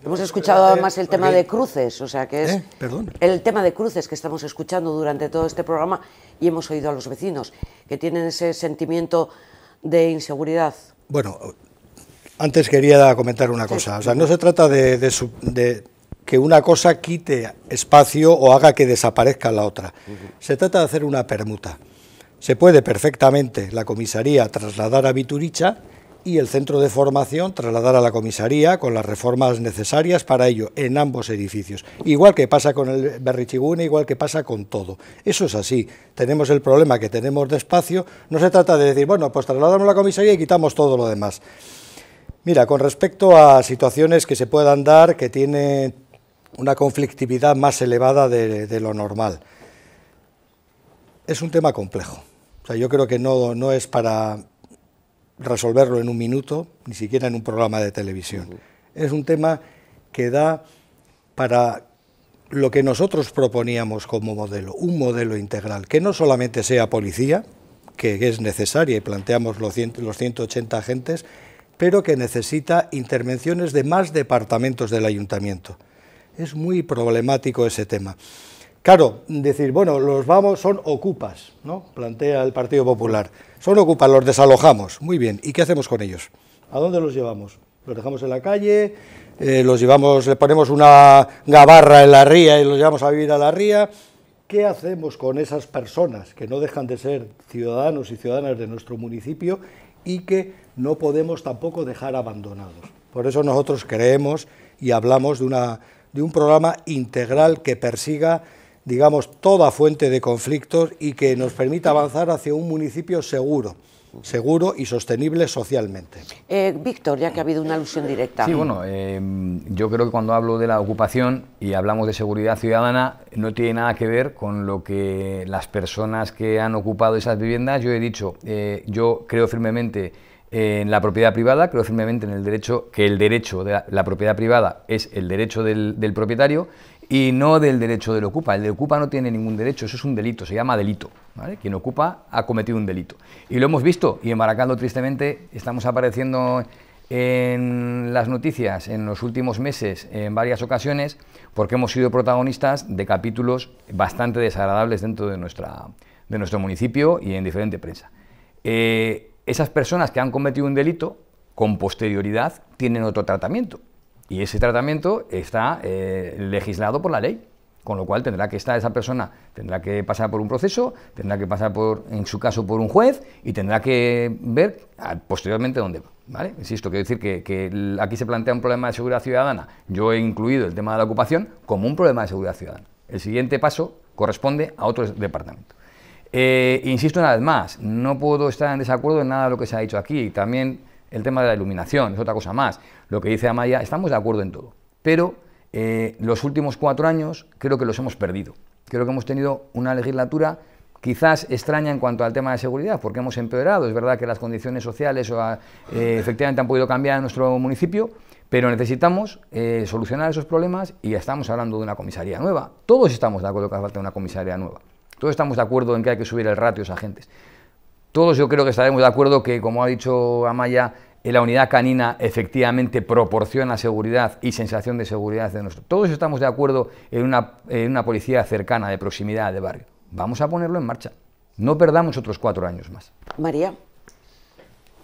Hemos escuchado además eh, el tema de cruces, o sea que es eh, el tema de cruces que estamos escuchando durante todo este programa y hemos oído a los vecinos que tienen ese sentimiento de inseguridad. Bueno, antes quería comentar una cosa, o sea, no se trata de, de que una cosa quite espacio o haga que desaparezca la otra, se trata de hacer una permuta. Se puede perfectamente la comisaría trasladar a Vituricha y el centro de formación trasladar a la comisaría con las reformas necesarias para ello en ambos edificios. Igual que pasa con el Berrichigune, igual que pasa con todo. Eso es así. Tenemos el problema que tenemos de espacio. No se trata de decir, bueno, pues trasladamos la comisaría y quitamos todo lo demás. Mira, con respecto a situaciones que se puedan dar que tiene una conflictividad más elevada de, lo normal, es un tema complejo. O sea, yo creo que no, no es para resolverlo en un minuto, ni siquiera en un programa de televisión. Es un tema que da para lo que nosotros proponíamos como modelo, un modelo integral, que no solamente sea policía, que es necesaria y planteamos los, los 180 agentes, pero que necesita intervenciones de más departamentos del ayuntamiento. Es muy problemático ese tema. Claro, decir, bueno, los vamos, son ocupas, ¿no? Plantea el Partido Popular. Son ocupas, los desalojamos. Muy bien, ¿y qué hacemos con ellos? ¿A dónde los llevamos? ¿Los dejamos en la calle? Eh, ¿Los llevamos, le ponemos una gabarra en la ría y los llevamos a vivir a la ría? ¿Qué hacemos con esas personas que no dejan de ser ciudadanos y ciudadanas de nuestro municipio y que no podemos tampoco dejar abandonados? Por eso nosotros creemos y hablamos de, una, de un programa integral que persiga digamos, toda fuente de conflictos y que nos permita avanzar hacia un municipio seguro seguro y sostenible socialmente. Eh, Víctor, ya que ha habido una alusión directa. Sí, bueno, eh, yo creo que cuando hablo de la ocupación y hablamos de seguridad ciudadana, no tiene nada que ver con lo que las personas que han ocupado esas viviendas, yo he dicho, eh, yo creo firmemente en la propiedad privada, creo firmemente en el derecho, que el derecho de la, propiedad privada es el derecho del propietario y no del derecho del ocupa. El de ocupa no tiene ningún derecho, eso es un delito, se llama delito. Quien ocupa ha cometido un delito. Y lo hemos visto, y en Baracaldo tristemente estamos apareciendo en las noticias en los últimos meses en varias ocasiones porque hemos sido protagonistas de capítulos bastante desagradables dentro de, nuestra, de nuestro municipio y en diferente prensa. Eh, esas personas que han cometido un delito, con posterioridad, tienen otro tratamiento y ese tratamiento está eh, legislado por la ley, con lo cual tendrá que estar esa persona, tendrá que pasar por un proceso, tendrá que pasar por, en su caso, por un juez y tendrá que ver posteriormente dónde va. ¿vale? Insisto, quiero decir que, aquí se plantea un problema de seguridad ciudadana. Yo he incluido el tema de la ocupación como un problema de seguridad ciudadana. El siguiente paso corresponde a otro departamento. Eh, insisto una vez más, no puedo estar en desacuerdo en nada de lo que se ha dicho aquí. También el tema de la iluminación es otra cosa más. Lo que dice Amaya, estamos de acuerdo en todo. Pero eh, los últimos cuatro años creo que los hemos perdido. Creo que hemos tenido una legislatura quizás extraña en cuanto al tema de seguridad, porque hemos empeorado. Es verdad que las condiciones sociales eh, efectivamente han podido cambiar en nuestro municipio, pero necesitamos eh, solucionar esos problemas y estamos hablando de una comisaría nueva. Todos estamos de acuerdo que hace falta una comisaría nueva. Todos estamos de acuerdo en que hay que subir el ratio de agentes. Todos yo creo que estaremos de acuerdo que, como ha dicho Amaya, eh, la unidad canina efectivamente proporciona seguridad y sensación de seguridad de nuestro. Todos estamos de acuerdo en una, en una policía cercana, de proximidad, de barrio. Vamos a ponerlo en marcha. No perdamos otros cuatro años más. María.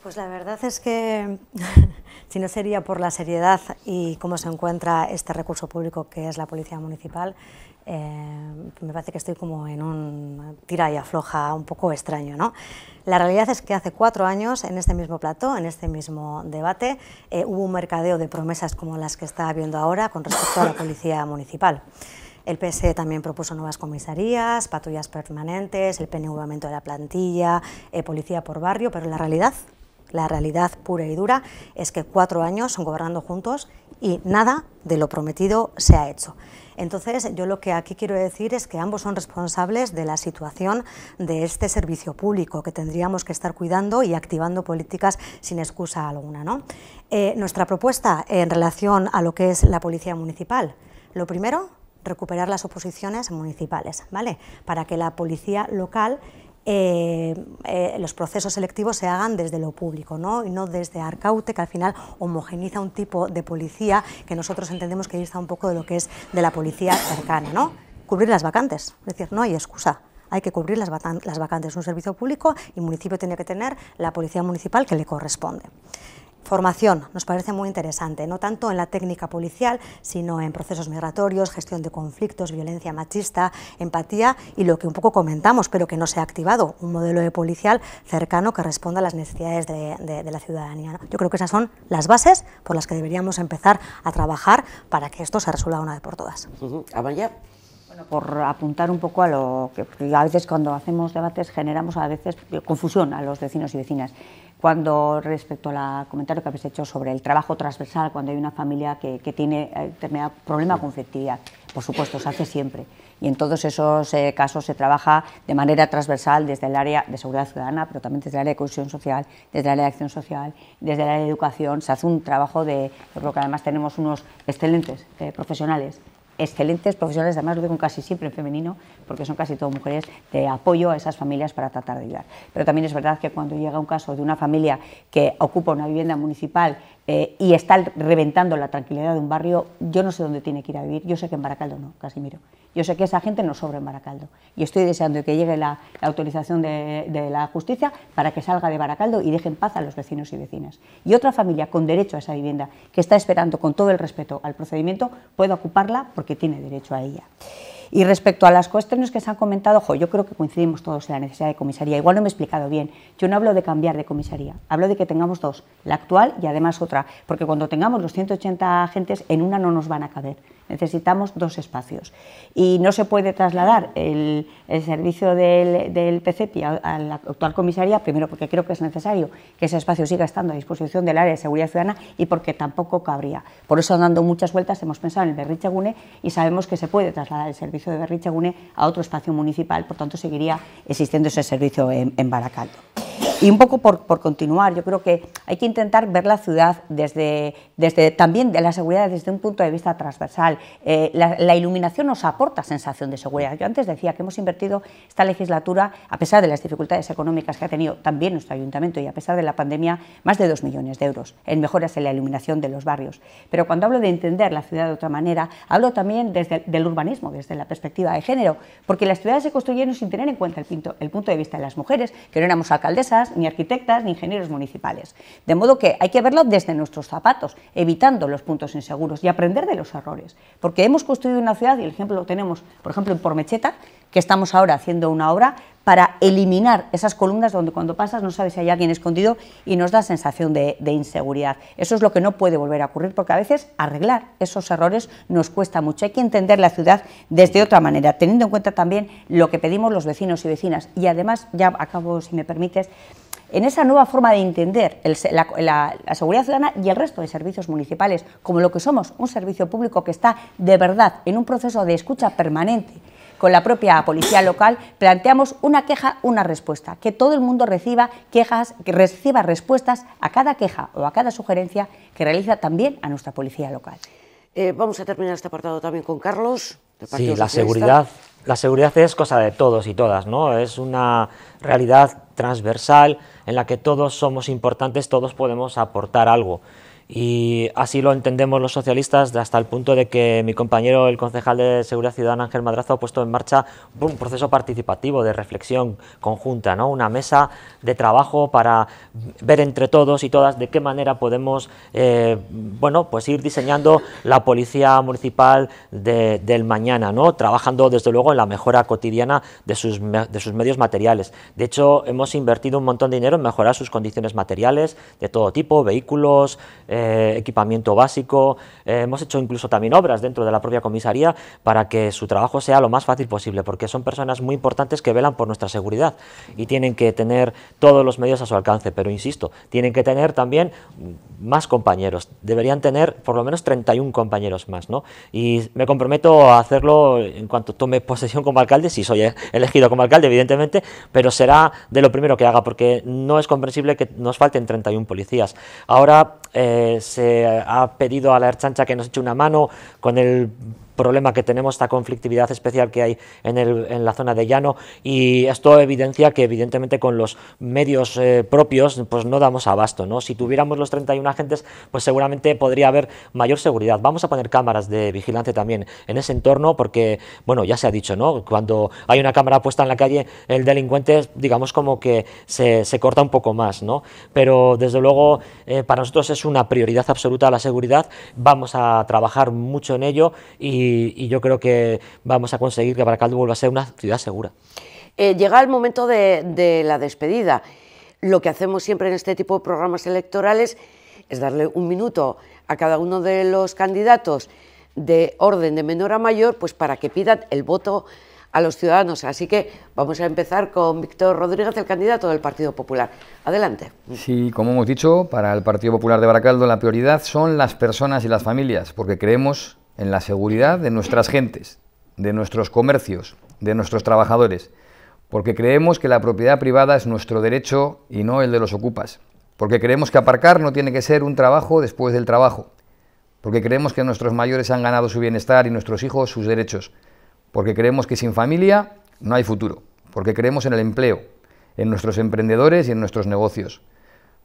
Pues la verdad es que, [LAUGHS] si no sería por la seriedad y cómo se encuentra este recurso público que es la Policía Municipal, eh, pues me parece que estoy como en un tira y afloja un poco extraño. ¿no? La realidad es que hace cuatro años, en este mismo plató, en este mismo debate, eh, hubo un mercadeo de promesas como las que está habiendo ahora con respecto a la policía municipal. El PSE también propuso nuevas comisarías, patrullas permanentes, el PNV aumento de la plantilla, eh, policía por barrio, pero la realidad, la realidad pura y dura, es que cuatro años son gobernando juntos y nada de lo prometido se ha hecho. Entonces, yo lo que aquí quiero decir es que ambos son responsables de la situación de este servicio público que tendríamos que estar cuidando y activando políticas sin excusa alguna. ¿no? Eh, nuestra propuesta en relación a lo que es la policía municipal. Lo primero, recuperar las oposiciones municipales, ¿vale? Para que la policía local eh, eh, los procesos selectivos se hagan desde lo público ¿no? y no desde Arcaute, que al final homogeniza un tipo de policía que nosotros entendemos que está un poco de lo que es de la policía cercana. ¿no? Cubrir las vacantes, es decir, no hay excusa hay que cubrir las, las vacantes. un servicio público y el municipio tiene que tener la policía municipal que le corresponde. Formación nos parece muy interesante, no tanto en la técnica policial, sino en procesos migratorios, gestión de conflictos, violencia machista, empatía y lo que un poco comentamos, pero que no se ha activado, un modelo de policial cercano que responda a las necesidades de, la ciudadanía. Yo creo que esas son las bases por las que deberíamos empezar a trabajar para que esto se resuelva una vez por todas. Bueno, por apuntar un poco a lo que a veces cuando hacemos debates generamos a veces confusión a los vecinos y vecinas cuando respecto al comentario que habéis hecho sobre el trabajo transversal, cuando hay una familia que, tiene eh, determinado problema con conflictividad, por supuesto, se hace siempre. Y en todos esos eh, casos se trabaja de manera transversal desde el área de seguridad ciudadana, pero también desde el área de cohesión social, desde el área de acción social, desde el área de educación. Se hace un trabajo de, yo creo que además tenemos unos excelentes eh, profesionales excelentes profesionales, además lo digo casi siempre en femenino, porque son casi todas mujeres, de apoyo a esas familias para tratar de ayudar. Pero también es verdad que cuando llega un caso de una familia que ocupa una vivienda municipal eh, y está reventando la tranquilidad de un barrio, yo no sé dónde tiene que ir a vivir, yo sé que en Baracaldo no, Casimiro. Yo sé que esa gente no sobra en Baracaldo y estoy deseando que llegue la, autorización de, de, la justicia para que salga de Baracaldo y deje en paz a los vecinos y vecinas. Y otra familia con derecho a esa vivienda, que está esperando con todo el respeto al procedimiento, puede ocuparla porque tiene derecho a ella. Y respecto a las cuestiones que se han comentado, yo creo que coincidimos todos en la necesidad de comisaría. Igual no me he explicado bien. Yo no hablo de cambiar de comisaría, hablo de que tengamos dos, la actual y además otra, porque cuando tengamos los 180 agentes, en una no nos van a caber necesitamos dos espacios. Y no se puede trasladar el, servicio del, del a, la actual comisaría, primero porque creo que es necesario que ese espacio siga estando a disposición del área de seguridad ciudadana y porque tampoco cabría. Por eso, dando muchas vueltas, hemos pensado en el Berrichagune y sabemos que se puede trasladar el servicio de Berrichagune a otro espacio municipal, por tanto, seguiría existiendo ese servicio en, Baracaldo. Y un poco por, por, continuar, yo creo que hay que intentar ver la ciudad desde, desde también de la seguridad desde un punto de vista transversal, eh, la, iluminación nos aporta sensación de seguridad. Yo antes decía que hemos invertido esta legislatura, a pesar de las dificultades económicas que ha tenido también nuestro ayuntamiento y a pesar de la pandemia, más de dos millones de euros en mejoras en la iluminación de los barrios. Pero cuando hablo de entender la ciudad de otra manera, hablo también desde el urbanismo, desde la perspectiva de género, porque las ciudades se construyeron sin tener en cuenta el, el punto de vista de las mujeres, que no éramos alcaldesas, ni arquitectas, ni ingenieros municipales. De modo que hay que verlo desde nuestros zapatos, evitando los puntos inseguros y aprender de los errores. Porque hemos construido una ciudad, y el ejemplo lo tenemos, por ejemplo, en Pormecheta, que estamos ahora haciendo una obra para eliminar esas columnas donde cuando pasas no sabes si hay alguien escondido y nos da sensación de, inseguridad. Eso es lo que no puede volver a ocurrir porque a veces arreglar esos errores nos cuesta mucho. Hay que entender la ciudad desde otra manera, teniendo en cuenta también lo que pedimos los vecinos y vecinas. Y además, ya acabo, si me permites, en esa nueva forma de entender la, seguridad ciudadana y el resto de servicios municipales, como lo que somos, un servicio público que está de verdad en un proceso de escucha permanente con la propia policía local, planteamos una queja, una respuesta, que todo el mundo reciba quejas, que reciba respuestas a cada queja o a cada sugerencia que realiza también a nuestra policía local. Eh, vamos a terminar este apartado también con Carlos. Sí, la seguridad, la seguridad es cosa de todos y todas, ¿no? Es una realidad transversal en la que todos somos importantes, todos podemos aportar algo. Y así lo entendemos los socialistas hasta el punto de que mi compañero, el concejal de Seguridad Ciudadana, Ángel Madrazo, ha puesto en marcha un proceso participativo de reflexión conjunta, ¿no? una mesa de trabajo para ver entre todos y todas de qué manera podemos eh, bueno, pues ir diseñando la policía municipal del mañana, ¿no? trabajando desde luego en la mejora cotidiana de sus, de sus medios materiales. De hecho, hemos invertido un montón de dinero en mejorar sus condiciones materiales de todo tipo, vehículos... Eh, eh, equipamiento básico, eh, hemos hecho incluso también obras dentro de la propia comisaría para que su trabajo sea lo más fácil posible, porque son personas muy importantes que velan por nuestra seguridad y tienen que tener todos los medios a su alcance, pero insisto, tienen que tener también más compañeros, deberían tener por lo menos 31 compañeros más, ¿no? Y me comprometo a hacerlo en cuanto tome posesión como alcalde, si soy elegido como alcalde, evidentemente, pero será de lo primero que haga, porque no es comprensible que nos falten 31 policías. Ahora eh, se ha pedido a la Erchancha que nos eche una mano con el problema que tenemos, esta conflictividad especial que hay en, la zona de Llano y esto evidencia que evidentemente con los medios eh, propios pues no damos abasto. ¿no? Si tuviéramos los 31 agentes pues seguramente podría haber mayor seguridad. Vamos a poner cámaras de vigilancia también en ese entorno porque bueno ya se ha dicho, ¿no? cuando hay una cámara puesta en la calle el delincuente digamos como que se, corta un poco más, ¿no? pero desde luego eh, para nosotros es una prioridad absoluta la seguridad, vamos a trabajar mucho en ello y y, yo creo que vamos a conseguir que Baracaldo vuelva a ser una ciudad segura. Eh, llega el momento de, la despedida. Lo que hacemos siempre en este tipo de programas electorales es darle un minuto a cada uno de los candidatos de orden de menor a mayor, pues para que pidan el voto a los ciudadanos. Así que vamos a empezar con Víctor Rodríguez, el candidato del Partido Popular. Adelante. Sí, como hemos dicho, para el Partido Popular de Baracaldo la prioridad son las personas y las familias, porque creemos en la seguridad de nuestras gentes, de nuestros comercios, de nuestros trabajadores, porque creemos que la propiedad privada es nuestro derecho y no el de los ocupas, porque creemos que aparcar no tiene que ser un trabajo después del trabajo, porque creemos que nuestros mayores han ganado su bienestar y nuestros hijos sus derechos, porque creemos que sin familia no hay futuro, porque creemos en el empleo, en nuestros emprendedores y en nuestros negocios,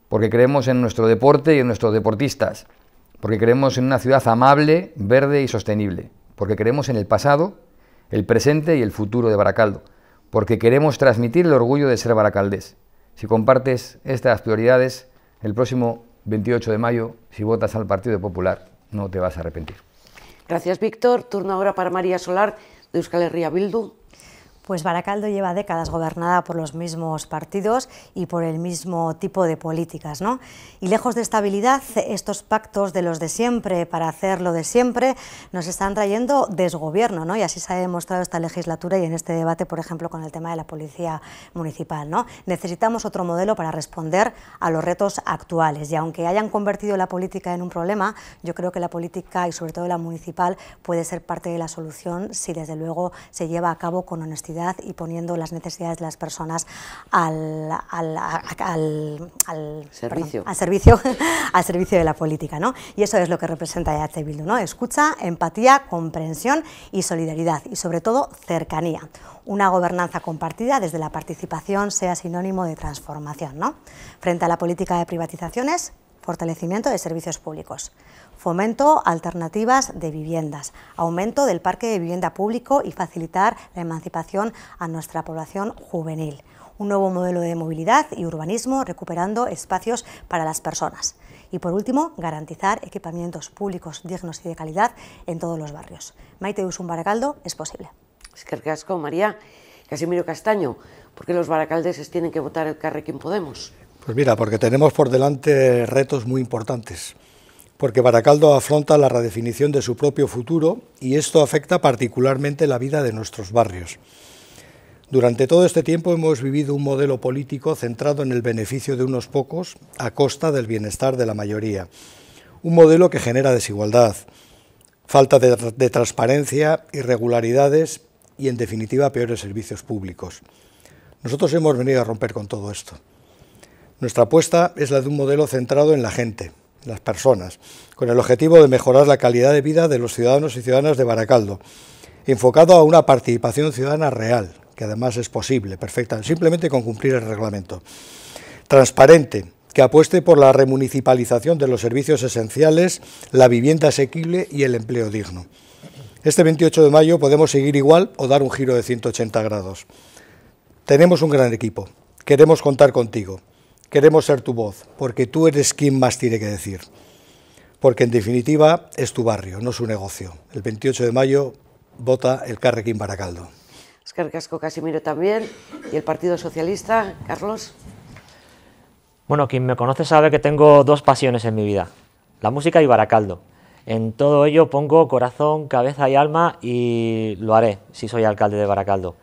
porque creemos en nuestro deporte y en nuestros deportistas, porque creemos en una ciudad amable, verde y sostenible, porque creemos en el pasado, el presente y el futuro de Baracaldo, porque queremos transmitir el orgullo de ser baracaldés. Si compartes estas prioridades, el próximo 28 de mayo, si votas al Partido Popular, no te vas a arrepentir. Gracias, Víctor. Turno ahora para María Solar, de Euskal Herria Bildu. Pues Baracaldo lleva décadas gobernada por los mismos partidos y por el mismo tipo de políticas. ¿no? Y lejos de estabilidad, estos pactos de los de siempre para hacer lo de siempre nos están trayendo desgobierno. ¿no? Y así se ha demostrado esta legislatura y en este debate, por ejemplo, con el tema de la policía municipal. ¿no? Necesitamos otro modelo para responder a los retos actuales. Y aunque hayan convertido la política en un problema, yo creo que la política y sobre todo la municipal puede ser parte de la solución si desde luego se lleva a cabo con honestidad y poniendo las necesidades de las personas al, al, al, servicio, [LAUGHS] al servicio de la política. ¿no? Y eso es lo que representa EH Bildu, ¿no? escucha, empatía, comprensión y solidaridad y sobre todo cercanía. Una gobernanza compartida desde la participación sea sinónimo de transformación. ¿no? Frente a la política de privatizaciones, fortalecimiento de servicios públicos, fomento alternativas de viviendas, aumento del parque de vivienda público y facilitar la emancipación a nuestra población juvenil, un nuevo modelo de movilidad y urbanismo recuperando espacios para las personas y por último garantizar equipamientos públicos dignos y de calidad en todos los barrios. Maite Usun Baracaldo es posible. Es que María Casimiro Castaño, ¿por qué los baracaldeses tienen que votar el Carrequín Podemos? Pues mira, porque tenemos por delante retos muy importantes, porque Baracaldo afronta la redefinición de su propio futuro y esto afecta particularmente la vida de nuestros barrios. Durante todo este tiempo hemos vivido un modelo político centrado en el beneficio de unos pocos a costa del bienestar de la mayoría, un modelo que genera desigualdad, falta de, de transparencia, irregularidades y en definitiva peores servicios públicos. Nosotros hemos venido a romper con todo esto. Nuestra apuesta es la de un modelo centrado en la gente, las personas, con el objetivo de mejorar la calidad de vida de los ciudadanos y ciudadanas de Baracaldo, enfocado a una participación ciudadana real, que además es posible, perfecta, simplemente con cumplir el reglamento. Transparente, que apueste por la remunicipalización de los servicios esenciales, la vivienda asequible y el empleo digno. Este 28 de mayo podemos seguir igual o dar un giro de 180 grados. Tenemos un gran equipo. Queremos contar contigo. Queremos ser tu voz, porque tú eres quien más tiene que decir. Porque en definitiva es tu barrio, no su negocio. El 28 de mayo vota el Carrequín Baracaldo. Oscar Casco Casimiro también. ¿Y el Partido Socialista, Carlos? Bueno, quien me conoce sabe que tengo dos pasiones en mi vida, la música y Baracaldo. En todo ello pongo corazón, cabeza y alma y lo haré si soy alcalde de Baracaldo.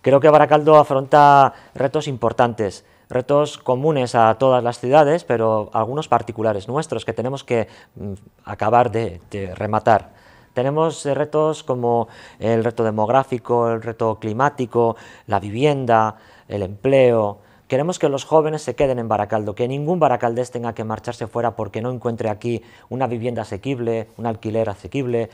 Creo que Baracaldo afronta retos importantes retos comunes a todas las ciudades, pero algunos particulares nuestros que tenemos que mm, acabar de, rematar. Tenemos eh, retos como el reto demográfico, el reto climático, la vivienda, el empleo, Queremos que los jóvenes se queden en Baracaldo, que ningún baracaldés tenga que marcharse fuera porque no encuentre aquí una vivienda asequible, un alquiler asequible,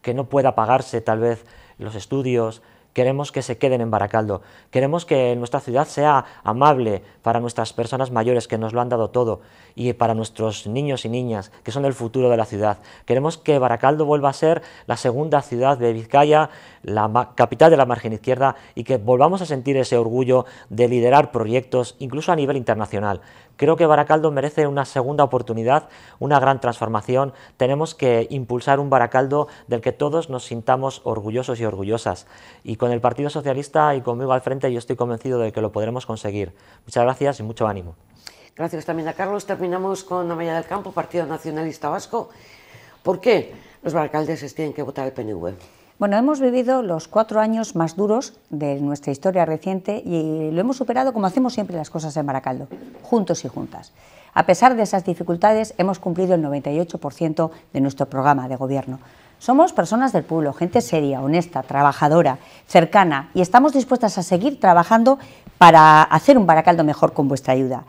que no pueda pagarse tal vez los estudios, queremos que se queden en Baracaldo, queremos que nuestra ciudad sea amable para nuestras personas mayores que nos lo han dado todo, y para nuestros niños y niñas, que son el futuro de la ciudad. Queremos que Baracaldo vuelva a ser la segunda ciudad de Vizcaya, la capital de la margen izquierda, y que volvamos a sentir ese orgullo de liderar proyectos, incluso a nivel internacional. Creo que Baracaldo merece una segunda oportunidad, una gran transformación. Tenemos que impulsar un Baracaldo del que todos nos sintamos orgullosos y orgullosas. Y con el Partido Socialista y conmigo al frente yo estoy convencido de que lo podremos conseguir. Muchas gracias y mucho ánimo. Gracias también a Carlos. Terminamos con Amaya del Campo, Partido Nacionalista Vasco. ¿Por qué los baracaldeses tienen que votar el PNV? Bueno, hemos vivido los cuatro años más duros de nuestra historia reciente y lo hemos superado como hacemos siempre las cosas en Baracaldo, juntos y juntas. A pesar de esas dificultades, hemos cumplido el 98% de nuestro programa de gobierno. Somos personas del pueblo, gente seria, honesta, trabajadora, cercana y estamos dispuestas a seguir trabajando para hacer un Baracaldo mejor con vuestra ayuda.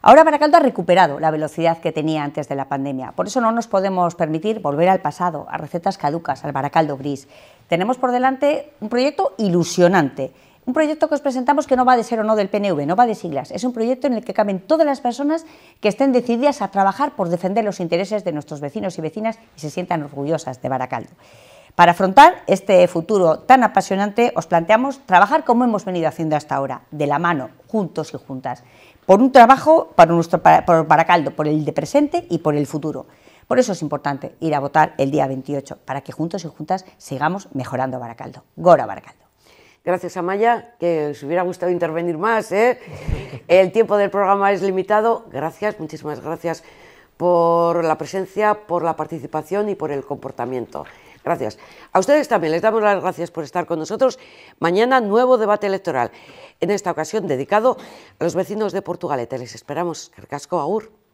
Ahora Baracaldo ha recuperado la velocidad que tenía antes de la pandemia, por eso no nos podemos permitir volver al pasado, a recetas caducas, al Baracaldo gris. Tenemos por delante un proyecto ilusionante, un proyecto que os presentamos que no va de ser o no del PNV, no va de siglas, es un proyecto en el que caben todas las personas que estén decididas a trabajar por defender los intereses de nuestros vecinos y vecinas y se sientan orgullosas de Baracaldo. Para afrontar este futuro tan apasionante, os planteamos trabajar como hemos venido haciendo hasta ahora, de la mano, juntos y juntas por un trabajo, para nuestro por Baracaldo, por el de presente y por el futuro. Por eso es importante ir a votar el día 28, para que juntos y juntas sigamos mejorando Baracaldo. Gora Baracaldo. Gracias, Amaya, que os hubiera gustado intervenir más. ¿eh? El tiempo del programa es limitado. Gracias, muchísimas gracias por la presencia, por la participación y por el comportamiento. Gracias. A ustedes también les damos las gracias por estar con nosotros. Mañana nuevo debate electoral, en esta ocasión dedicado a los vecinos de Portugalete. Les esperamos. Carcasco, Aur.